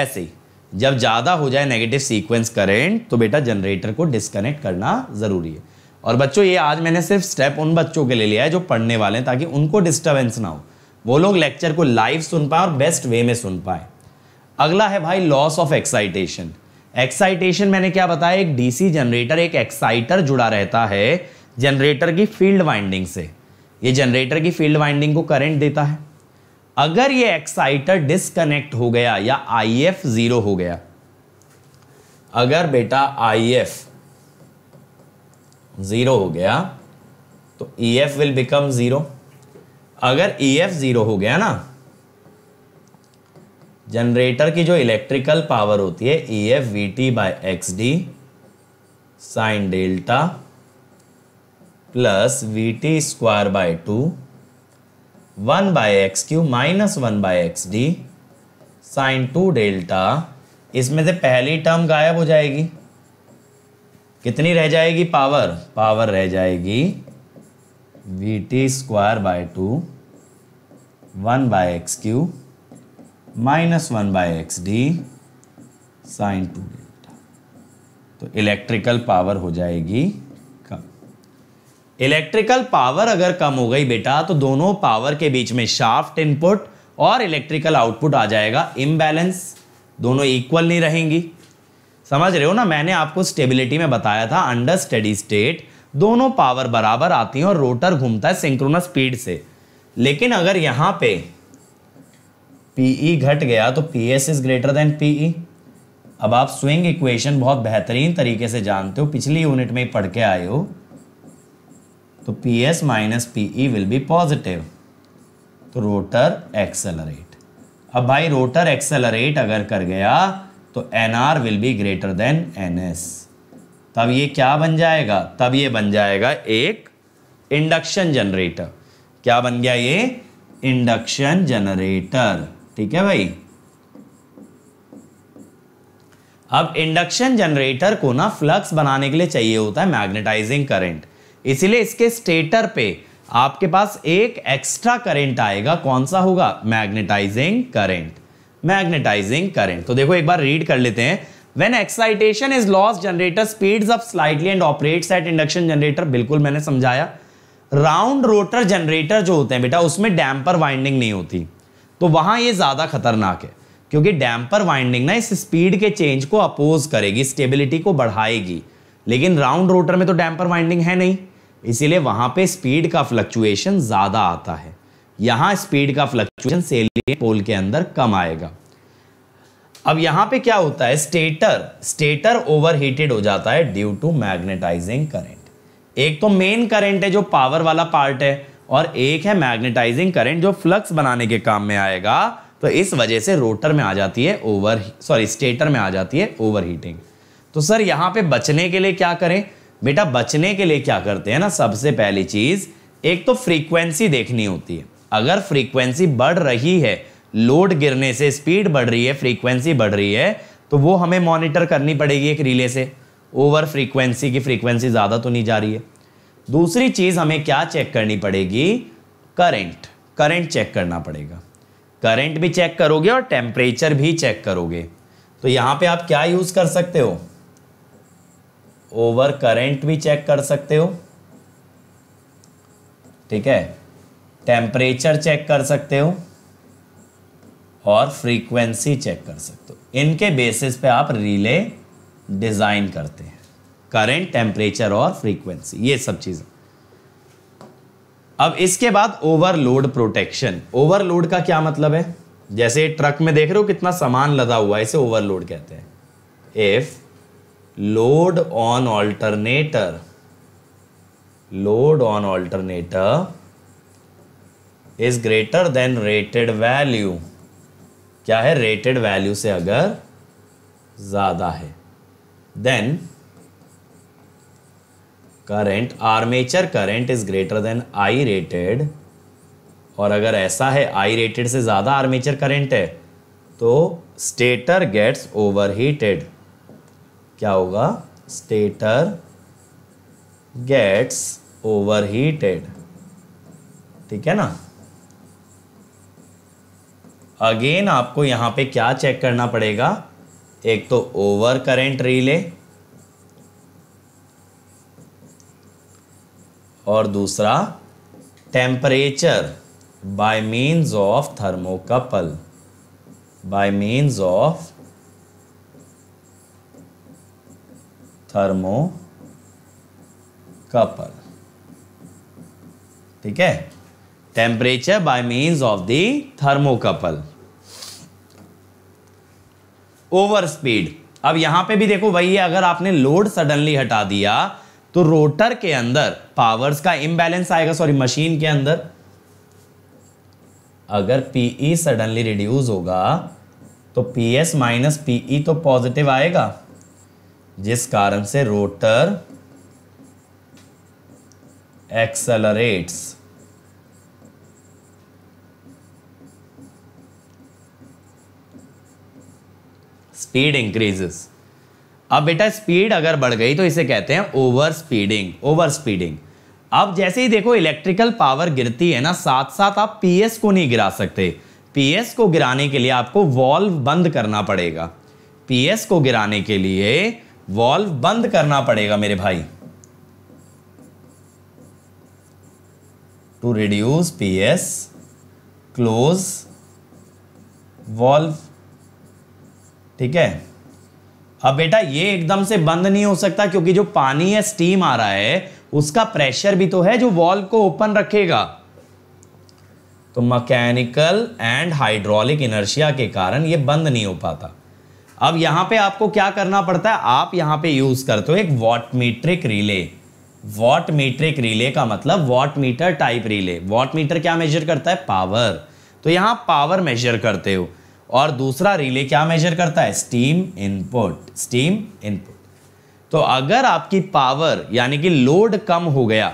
Speaker 1: ऐसे ही जब ज़्यादा हो जाए नेगेटिव सीक्वेंस करेंट तो बेटा जनरेटर को डिस्कनेक्ट करना ज़रूरी है और बच्चों ये आज मैंने सिर्फ स्टेप उन बच्चों के लिए लिया है जो पढ़ने वाले हैं ताकि उनको डिस्टर्बेंस ना हो वो लोग लेक्चर को लाइव सुन पाए और बेस्ट वे में सुन पाए अगला है भाई लॉस ऑफ एक्साइटेशन एक्साइटेशन मैंने क्या बताया एक डीसी जनरेटर एक एक्साइटर जुड़ा रहता है जनरेटर की फील्ड वाइंडिंग से ये जनरेटर की फील्ड वाइंडिंग को करंट देता है अगर ये एक्साइटर डिसकनेक्ट हो गया या आई एफ जीरो हो गया अगर बेटा आई एफ जीरो हो गया तो E F will become zero अगर ई एफ जीरो हो गया ना जनरेटर की जो इलेक्ट्रिकल पावर होती है E F V T by X D sine delta plus V T square by two one by X Q minus one by X D sine two delta इसमें से पहली टर्म गायब हो जाएगी कितनी रह जाएगी पावर पावर रह जाएगी V T square by two one by X Q minus one by X D sine two delta तो इलेक्ट्रिकल पावर हो जाएगी इलेक्ट्रिकल पावर अगर कम हो गई बेटा तो दोनों पावर के बीच में शाफ्ट इनपुट और इलेक्ट्रिकल आउटपुट आ जाएगा इम्बैलेंस दोनों इक्वल नहीं रहेंगी समझ रहे हो ना मैंने आपको स्टेबिलिटी में बताया था अंडर स्टडी स्टेट दोनों पावर बराबर आती हैं और रोटर घूमता है सिंक्रोनस स्पीड से लेकिन अगर यहाँ पे पीई e घट गया तो P S is greater than PE अब आप स्विंग इक्वेशन बहुत बेहतरीन तरीके से जानते हो पिछली यूनिट में पढ़ के आए हो तो P S minus P E will be positive तो रोटर एक्सेलरेट अब भाई रोटर एक्सेलरेट अगर कर गया तो N R will be greater than N S तब ये क्या बन जाएगा तब ये बन जाएगा एक इंडक्शन जनरेटर क्या बन गया ये इंडक्शन जनरेटर ठीक है भाई अब इंडक्शन जनरेटर को ना फ्लक्स बनाने के लिए चाहिए होता है मैग्नेटाइजिंग करंट इसीलिए इसके स्टेटर पे आपके पास एक एक्स्ट्रा करंट आएगा कौन सा होगा मैग्नेटाइजिंग करंट मैग्नेटाइजिंग करंट तो देखो एक बार रीड कर लेते हैं when excitation is loss generator speeds up slightly and operates at induction generator बिल्कुल मैंने समझाया राउंड रोटर जनरेटर जो होते हैं बेटा उसमें डैम्पर वाइंडिंग नहीं होती तो वहां ये ज्यादा खतरनाक है क्योंकि डैम्पर वाइंडिंग ना इस स्पीड के चेंज को अपोज करेगी स्टेबिलिटी को बढ़ाएगी लेकिन राउंड रोटर में तो डैम्पर वाइंडिंग है नहीं इसीलिए वहाँ पे स्पीड का फ्लक्चुएशन ज़्यादा आता है यहाँ स्पीड का फ्लक्चुएशन सेलियन पोल के अंदर कम आएगा अब यहाँ पे क्या होता है स्टेटर स्टेटर ओवरहीटेड हो जाता है ड्यू टू मैग्नेटाइजिंग करंट एक तो मेन करंट है जो पावर वाला पार्ट है और एक है मैग्नेटाइजिंग करंट जो फ्लक्स बनाने के काम में आएगा तो इस वजह से रोटर में आ जाती है ओवर सॉरी स्टेटर में आ जाती है ओवरहीटिंग तो सर यहाँ पे बचने के लिए क्या करें बेटा बचने के लिए क्या करते हैं ना सबसे पहली चीज एक तो फ्रीक्वेंसी देखनी होती है अगर फ्रीक्वेंसी बढ़ रही है लोड गिरने से स्पीड बढ़ रही है फ्रीक्वेंसी बढ़ रही है तो वो हमें मॉनिटर करनी पड़ेगी एक रिले से ओवर फ्रीक्वेंसी की फ्रीक्वेंसी ज़्यादा तो नहीं जा रही है दूसरी चीज़ हमें क्या चेक करनी पड़ेगी करंट करंट चेक करना पड़ेगा करंट भी चेक करोगे और टेम्परेचर भी चेक करोगे तो यहाँ पे आप क्या यूज़ कर सकते हो ओवर करेंट भी चेक कर सकते हो ठीक है टेम्परेचर चेक कर सकते हो और फ्रीक्वेंसी चेक कर सकते हो इनके बेसिस पे आप रिले डिज़ाइन करते हैं करंट टेम्परेचर और फ्रीक्वेंसी ये सब चीज़ें अब इसके बाद ओवरलोड प्रोटेक्शन ओवरलोड का क्या मतलब है जैसे ट्रक में देख रहे हो कितना सामान लदा हुआ है इसे ओवरलोड कहते हैं if load on alternator load on alternator is greater than rated value क्या है रेटेड वैल्यू से अगर ज्यादा है then current armature current is greater than I rated और अगर ऐसा है आई रेटेड से ज्यादा आर्मेचर करेंट है तो स्टेटर गेट्स ओवरहीटेड हीटेड क्या होगा स्टेटर गेट्स ओवरहीटेड ठीक है ना अगेन आपको यहां पे क्या चेक करना पड़ेगा एक तो ओवर करेंट रिले और दूसरा temperature by means of thermocouple by means of thermocouple ठीक है temperature by means of thermo thermocouple over speed अब यहां पे भी देखो वही है अगर आपने लोड सडनली हटा दिया तो रोटर के अंदर पावर्स का इम्बैलेंस आएगा सॉरी मशीन के अंदर अगर पीई सडनली रिड्यूस होगा तो पी एस माइनस पीई तो पॉजिटिव आएगा जिस कारण से रोटर एक्सलरेट्स स्पीड इंक्रीजेस अब बेटा स्पीड अगर बढ़ गई तो इसे कहते हैं ओवर स्पीडिंग ओवर स्पीडिंग अब जैसे ही देखो इलेक्ट्रिकल पावर गिरती है ना साथ साथ आप पीएस को नहीं गिरा सकते पीएस को गिराने के लिए आपको वॉल्व बंद करना पड़ेगा पीएस को गिराने के लिए वॉल्व बंद करना पड़ेगा मेरे भाई to reduce P S close valve ठीक है अब बेटा ये एकदम से बंद नहीं हो सकता क्योंकि जो पानी है स्टीम आ रहा है उसका प्रेशर भी तो है जो वॉल्व को ओपन रखेगा तो मैकेनिकल एंड हाइड्रोलिक इनर्शिया के कारण ये बंद नहीं हो पाता अब यहां पे आपको क्या करना पड़ता है आप यहां पे यूज़ करते हो एक watt metric relay watt metric relay का मतलब watt meter type relay watt meter क्या मेजर करता है पावर तो यहां पावर मेजर करते हो और दूसरा रिले क्या मेजर करता है स्टीम इनपुट स्टीम इनपुट तो अगर आपकी पावर यानी कि लोड कम हो गया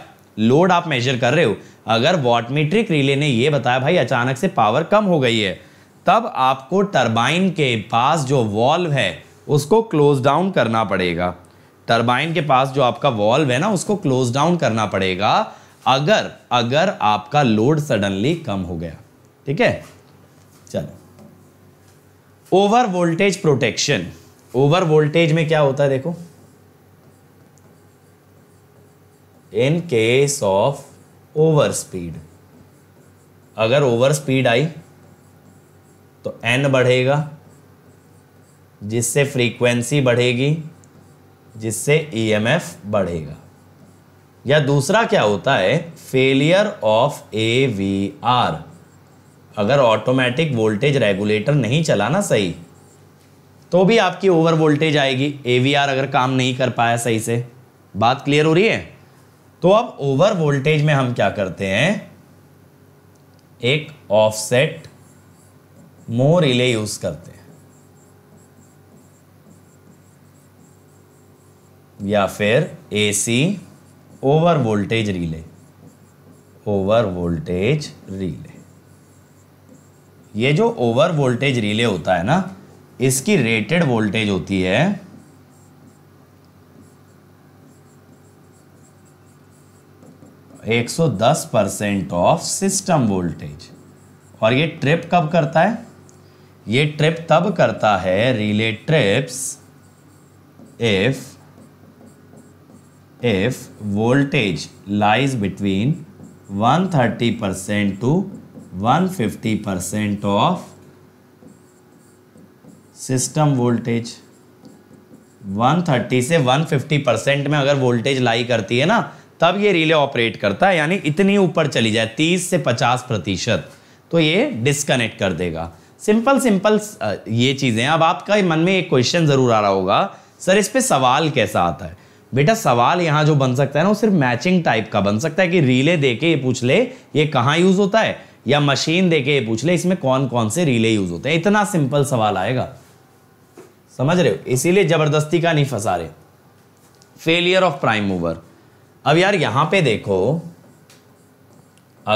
Speaker 1: लोड आप मेजर कर रहे हो अगर वॉट मीट्रिक रिले ने ये बताया भाई अचानक से पावर कम हो गई है तब आपको टरबाइन के पास जो वॉल्व है उसको क्लोज डाउन करना पड़ेगा टरबाइन के पास जो आपका वॉल्व है ना उसको क्लोज डाउन करना पड़ेगा अगर अगर आपका लोड सडनली कम हो गया ठीक है चलो over voltage protection over voltage में क्या होता है देखो in case of over speed अगर ओवर स्पीड आई तो एन बढ़ेगा जिससे फ्रीक्वेंसी बढ़ेगी जिससे ईएमएफ e बढ़ेगा या दूसरा क्या होता है failure of A V R अगर ऑटोमेटिक वोल्टेज रेगुलेटर नहीं चला ना सही तो भी आपकी ओवर वोल्टेज आएगी ए वी आर अगर काम नहीं कर पाया सही से बात क्लियर हो रही है तो अब ओवर वोल्टेज में हम क्या करते हैं एक ऑफसेट मो रिले यूज करते हैं या फिर AC over voltage relay over voltage relay ये जो ओवर वोल्टेज रिले होता है ना इसकी रेटेड वोल्टेज होती है एक सौ दस परसेंट ऑफ सिस्टम वोल्टेज और ये ट्रिप कब करता है ये ट्रिप तब करता है relay trips if if voltage lies between 130 percent to 150 percent of system voltage 130 से 150 परसेंट में अगर वोल्टेज लाई करती है ना तब ये रिले ऑपरेट करता है यानी इतनी ऊपर चली जाए 30 से 50 प्रतिशत तो ये डिस्कनेक्ट कर देगा सिंपल सिंपल ये चीज़ें अब आपका मन में एक क्वेश्चन ज़रूर आ रहा होगा सर इस पर सवाल कैसा आता है बेटा सवाल यहाँ जो बन सकता है ना वो सिर्फ मैचिंग टाइप का बन सकता है कि रीले दे के ये पूछ ले ये कहाँ यूज़ होता है या मशीन दे के ये पूछ ले इसमें कौन कौन से रीले यूज़ होते हैं इतना सिंपल सवाल आएगा समझ रहे हो इसीलिए ज़बरदस्ती का नहीं फंसा रहे फेलियर ऑफ प्राइम मूवर अब यार यहाँ पे देखो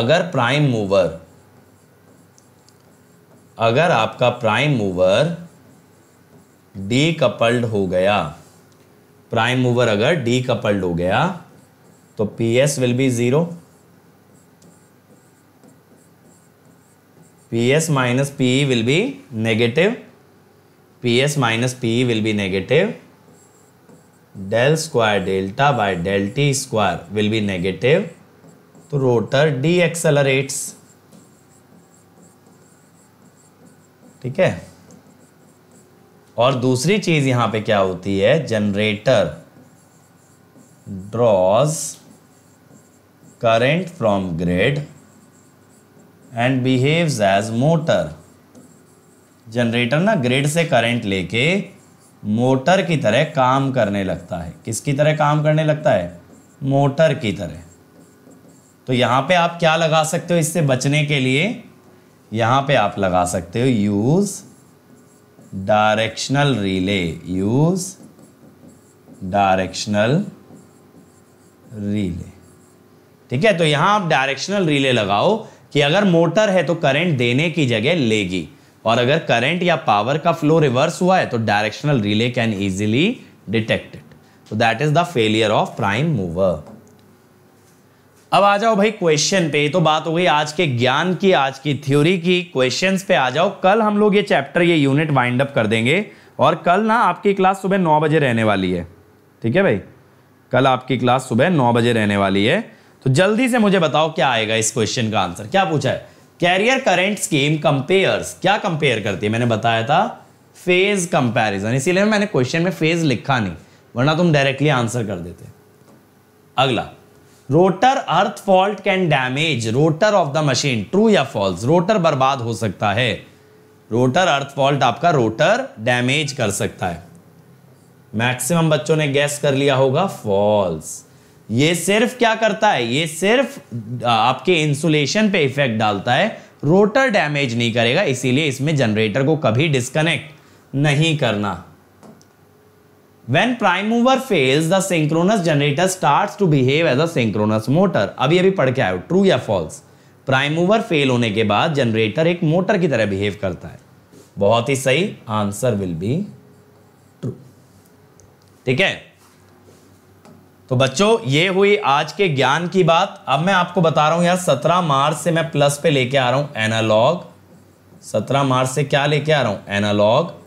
Speaker 1: अगर प्राइम मूवर अगर आपका प्राइम मूवर डी कपल्ड हो गया प्राइम मूवर अगर डी कपल्ड हो गया तो P S will be zero P S minus P E will be negative P S minus P E will be negative del square delta by del T square will be negative तो rotor decelerates ठीक है और दूसरी चीज यहां पे क्या होती है generator draws current from grid and behave as motor generator ना ग्रिड से करंट लेके मोटर की तरह काम करने लगता है किसकी तरह काम करने लगता है मोटर की तरह तो यहां पे आप क्या लगा सकते हो इससे बचने के लिए यहाँ पे आप लगा सकते हो use directional relay use directional relay ठीक है तो यहां आप डायरेक्शनल रिले लगाओ कि अगर मोटर है तो करंट देने की जगह लेगी और अगर करंट या पावर का फ्लो रिवर्स हुआ है तो directional relay can easily detect it तो that is the failure of prime mover अब आ जाओ भाई क्वेश्चन पे तो बात हो गई आज के ज्ञान की आज की थ्योरी की क्वेश्चंस पे आ जाओ कल हम लोग ये चैप्टर ये यूनिट वाइंड अप कर देंगे और कल ना आपकी क्लास सुबह नौ बजे रहने वाली है ठीक है भाई कल आपकी क्लास सुबह नौ बजे रहने वाली है तो जल्दी से मुझे बताओ क्या आएगा इस क्वेश्चन का आंसर क्या पूछा है कैरियर करेंट स्कीम कंपेयर्स क्या कंपेयर करती है मैंने बताया था फेज कंपेरिजन इसीलिए मैंने क्वेश्चन में फेज लिखा नहीं वरना तुम डायरेक्टली आंसर कर देते अगला rotor earth fault can damage rotor of the machine true या फॉल्स रोटर बर्बाद हो सकता है रोटर अर्थ फॉल्ट आपका रोटर डैमेज कर सकता है मैक्सिमम बच्चों ने गैस कर लिया होगा फॉल्स ये सिर्फ क्या करता है ये सिर्फ आपके इंसुलेशन पे इफेक्ट डालता है रोटर डैमेज नहीं करेगा इसीलिए इसमें जनरेटर को कभी डिस्कनेक्ट नहीं करना When prime mover fails, the synchronous generator starts to behave as a synchronous motor. अभी अभी पढ़ के आयो ट्रू या फॉल्स प्राइम मूवर फेल होने के बाद जनरेटर एक मोटर की तरह बिहेव करता है बहुत ही सही आंसर विल बी ट्रू ठीक है तो बच्चों ये हुई आज के ज्ञान की बात अब मैं आपको बता रहा हूं यार सत्रह मार्च से मैं प्लस पे लेके आ रहा हूं एनालॉग सत्रह मार्च से क्या लेके आ रहा हूं एनालॉग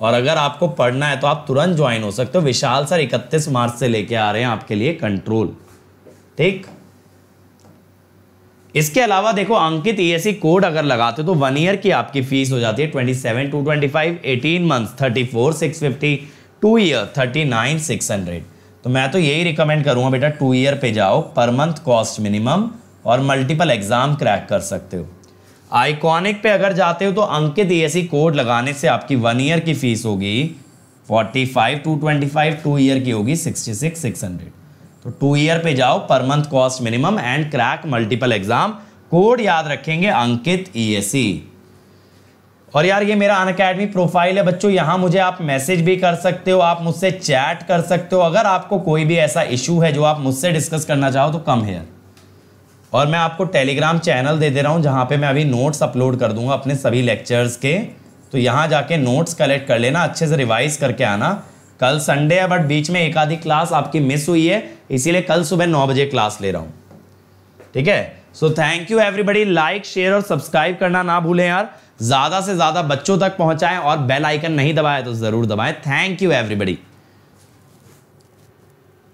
Speaker 1: और अगर आपको पढ़ना है तो आप तुरंत ज्वाइन हो सकते हो विशाल सर इकतीस मार्च से लेके आ रहे हैं आपके लिए कंट्रोल ठीक इसके अलावा देखो अंकित ई e कोड अगर लगाते हो तो वन ईयर की आपकी फीस हो जाती है twenty seven two twenty five eighteen month thirty four six fifty two year thirty nine six hundred तो मैं तो यही रिकमेंड करूंगा बेटा टू ईयर पे जाओ पर मंथ कॉस्ट मिनिमम और मल्टीपल एग्जाम क्रैक कर सकते हो आइकॉनिक पे अगर जाते हो तो अंकित ई कोड लगाने से आपकी वन ईयर की फीस होगी forty five two twenty five two year की होगी सिक्सटी सिक्स सिक्स हंड्रेड तो टू ईयर पे जाओ per month cost minimum and crack multiple exam code याद रखेंगे अंकित ईएससी और यार ये मेरा अनअकैडमी प्रोफाइल है बच्चों यहाँ मुझे आप मैसेज भी कर सकते हो आप मुझसे चैट कर सकते हो अगर आपको कोई भी ऐसा इशू है जो आप मुझसे डिस्कस करना चाहो तो कम हेयर और मैं आपको टेलीग्राम चैनल दे दे रहा हूँ जहाँ पे मैं अभी नोट्स अपलोड कर दूंगा अपने सभी लेक्चर्स के तो यहाँ जाके नोट्स कलेक्ट कर लेना अच्छे से रिवाइज करके आना कल संडे है बट बीच में एक आधी क्लास आपकी मिस हुई है इसीलिए कल सुबह नौ बजे क्लास ले रहा हूँ ठीक है so thank you everybody like share और सब्सक्राइब करना ना भूलें यार ज़्यादा से ज़्यादा बच्चों तक पहुँचाएँ और बेल आइकन नहीं दबाए तो ज़रूर दबाएँ थैंक यू एवरीबडी